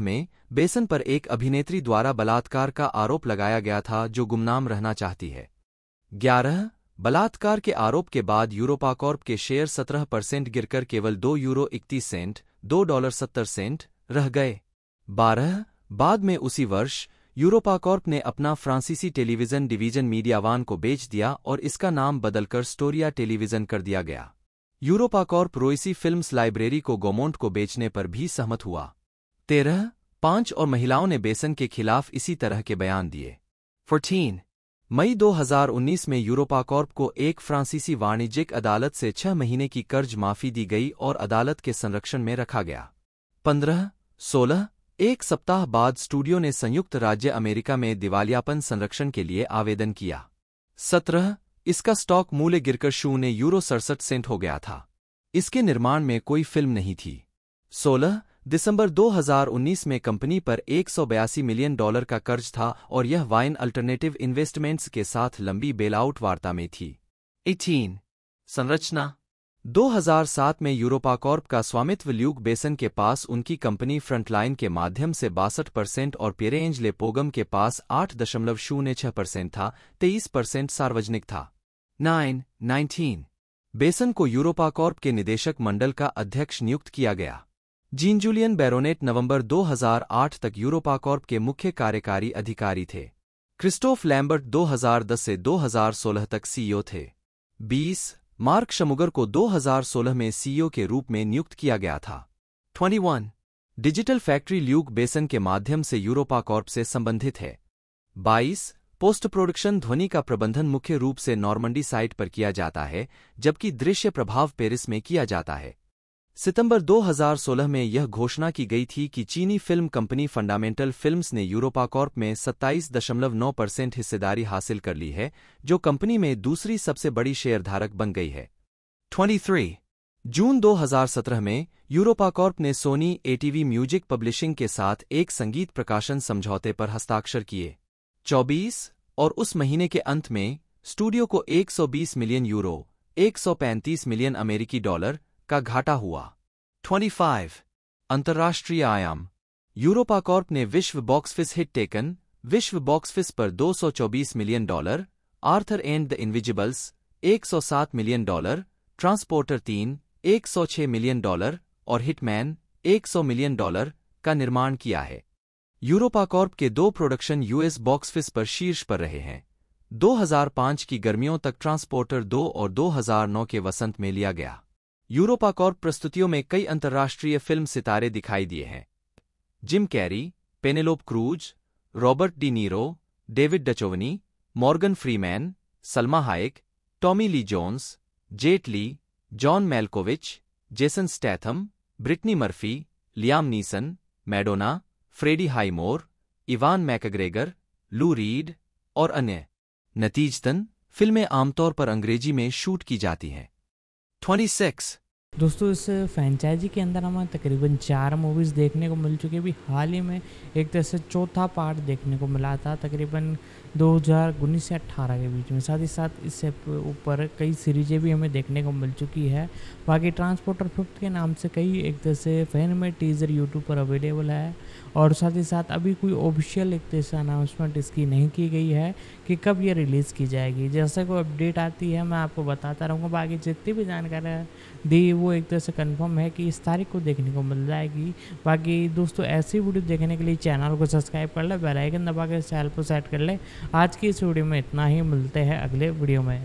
में बेसन पर एक अभिनेत्री द्वारा बलात्कार का आरोप लगाया गया था जो गुमनाम रहना चाहती है ग्यारह बलात्कार के आरोप के बाद यूरोपाकॉर्प के शेयर सत्रह परसेंट गिरकर केवल दो यूरो इकतीस सेंट दो डॉलर सत्तर सेंट रह गए बारह बाद में उसी वर्ष यूरोपाकॉर्प ने अपना फ्रांसीसी टेलीविजन डिवीजन मीडियावान को बेच दिया और इसका नाम बदलकर स्टोरिया टेलीविजन कर दिया गया यूरोपाकॉर्प रोइसी फिल्म्स लाइब्रेरी को गोमोंट को बेचने पर भी सहमत हुआ तेरह पांच और महिलाओं ने बेसन के खिलाफ इसी तरह के बयान दिए 14. मई 2019 में यूरोपाकॉर्प को एक फ्रांसीसी वाणिज्यिक अदालत से छह महीने की कर्ज माफी दी गई और अदालत के संरक्षण में रखा गया 15. सोलह एक सप्ताह बाद स्टूडियो ने संयुक्त राज्य अमेरिका में दिवालियापन संरक्षण के लिए आवेदन किया सत्रह इसका स्टॉक मूल्य गिरकर शून्य यूरो सड़सठ सेंट हो गया था इसके निर्माण में कोई फिल्म नहीं थी सोलह दिसंबर 2019 में कंपनी पर एक मिलियन डॉलर का कर्ज था और यह वाइन अल्टरनेटिव इन्वेस्टमेंट्स के साथ लंबी बेलआउट वार्ता में थी एटीन संरचना 2007 में यूरोपाकॉर्प का स्वामित्व ल्यूक बेसन के पास उनकी कंपनी फ्रंटलाइन के माध्यम से बासठ परसेंट और पेरेंज लेपोगम के पास आठ दशमलव शून्य छह परसेंट था तेईस परसेंट सार्वजनिक था नाइन नाइनटीन बेसन को यूरोपाकॉर्प के निदेशक मंडल का अध्यक्ष नियुक्त किया गया जीन जूलियन बैरोनेट नवंबर 2008 तक यूरोपाकॉर्प के मुख्य कार्यकारी अधिकारी थे क्रिस्टोफ लैम्बर्ट 2010 से 2016 तक सीईओ e थे 20 मार्क शमुगर को 2016 में सीईओ e के रूप में नियुक्त किया गया था 21 डिजिटल फैक्ट्री ल्यूक बेसन के माध्यम से यूरोपाकॉर्प से संबंधित है 22 पोस्ट प्रोडक्शन ध्वनि का प्रबंधन मुख्य रूप से नॉर्मंडी साइट पर किया जाता है जबकि दृश्य प्रभाव पेरिस में किया जाता है सितंबर 2016 में यह घोषणा की गई थी कि चीनी फिल्म कंपनी फंडामेंटल फिल्म्स ने यूरोपाकॉर्प में 27.9 परसेंट हिस्सेदारी हासिल कर ली है जो कंपनी में दूसरी सबसे बड़ी शेयरधारक बन गई है 23 जून 2017 में यूरोपाकॉर्प ने सोनी एटीवी म्यूजिक पब्लिशिंग के साथ एक संगीत प्रकाशन समझौते पर हस्ताक्षर किए चौबीस और उस महीने के अंत में स्टूडियो को एक मिलियन यूरो एक मिलियन अमेरिकी डॉलर का घाटा हुआ 25. अंतर्राष्ट्रीय आयाम यूरोपा कॉर्प ने विश्व बॉक्सफिस हिट टेकन विश्व बॉक्सफिस पर 224 million dollar Arthur and the invisibles 107 million dollar transporter तीन 106 मिलियन डॉलर और हिटमैन 100 मिलियन डॉलर का निर्माण किया है यूरोपा कॉर्प के दो प्रोडक्शन यूएस बॉक्सफिस पर शीर्ष पर रहे हैं 2005 की गर्मियों तक ट्रांसपोर्टर दो और 2009 के वसंत में लिया गया यूरोपाकॉर्प प्रस्तुतियों में कई अंतर्राष्ट्रीय फिल्म सितारे दिखाई दिए हैं Jim Carrey Penelope Cruz Robert De Niro David Duchovny Morgan Freeman Salma Hayek Tommy Lee Jones Jet Li John Malkovich Jason Statham Brittany Murphy Liam Neeson Madonna Freddie Highmore Ewan McGregor Lou Reed और अन्य नतीजतन फिल्में आमतौर पर अंग्रेजी में shoot की जाती हैं
26. दोस्तों इस फ्रेंचाइजी के अंदर हमें तकरीबन चार मूवीज़ देखने को मिल चुकी है अभी हाल ही में एक तरह से चौथा पार्ट देखने को मिला था तकरीबन दो हज़ार उन्नीस से अट्ठारह के बीच में साथ ही साथ इससे ऊपर कई सीरीज़ें भी हमें देखने को मिल चुकी है बाकी ट्रांसपोर्टर फिफ्थ के नाम से कई एक तरह से फैन में टीज़र यूट्यूब पर अवेलेबल है और साथ ही साथ अभी कोई ऑफिशियल एक तरह से अनाउंसमेंट इसकी नहीं की गई है कि कब ये रिलीज़ की जाएगी जैसे कोई अपडेट आती है मैं आपको बताता रहूँगा बाकी जितनी भी जानकारी है दी वो एक तरह से कंफर्म है कि इस तारीख को देखने को मिल जाएगी बाकी दोस्तों ऐसी वीडियो देखने के लिए चैनल को सब्सक्राइब कर ले बेलाइकन दबा के चैनल पर सेट कर ले आज की इस वीडियो में इतना ही मिलते हैं अगले वीडियो में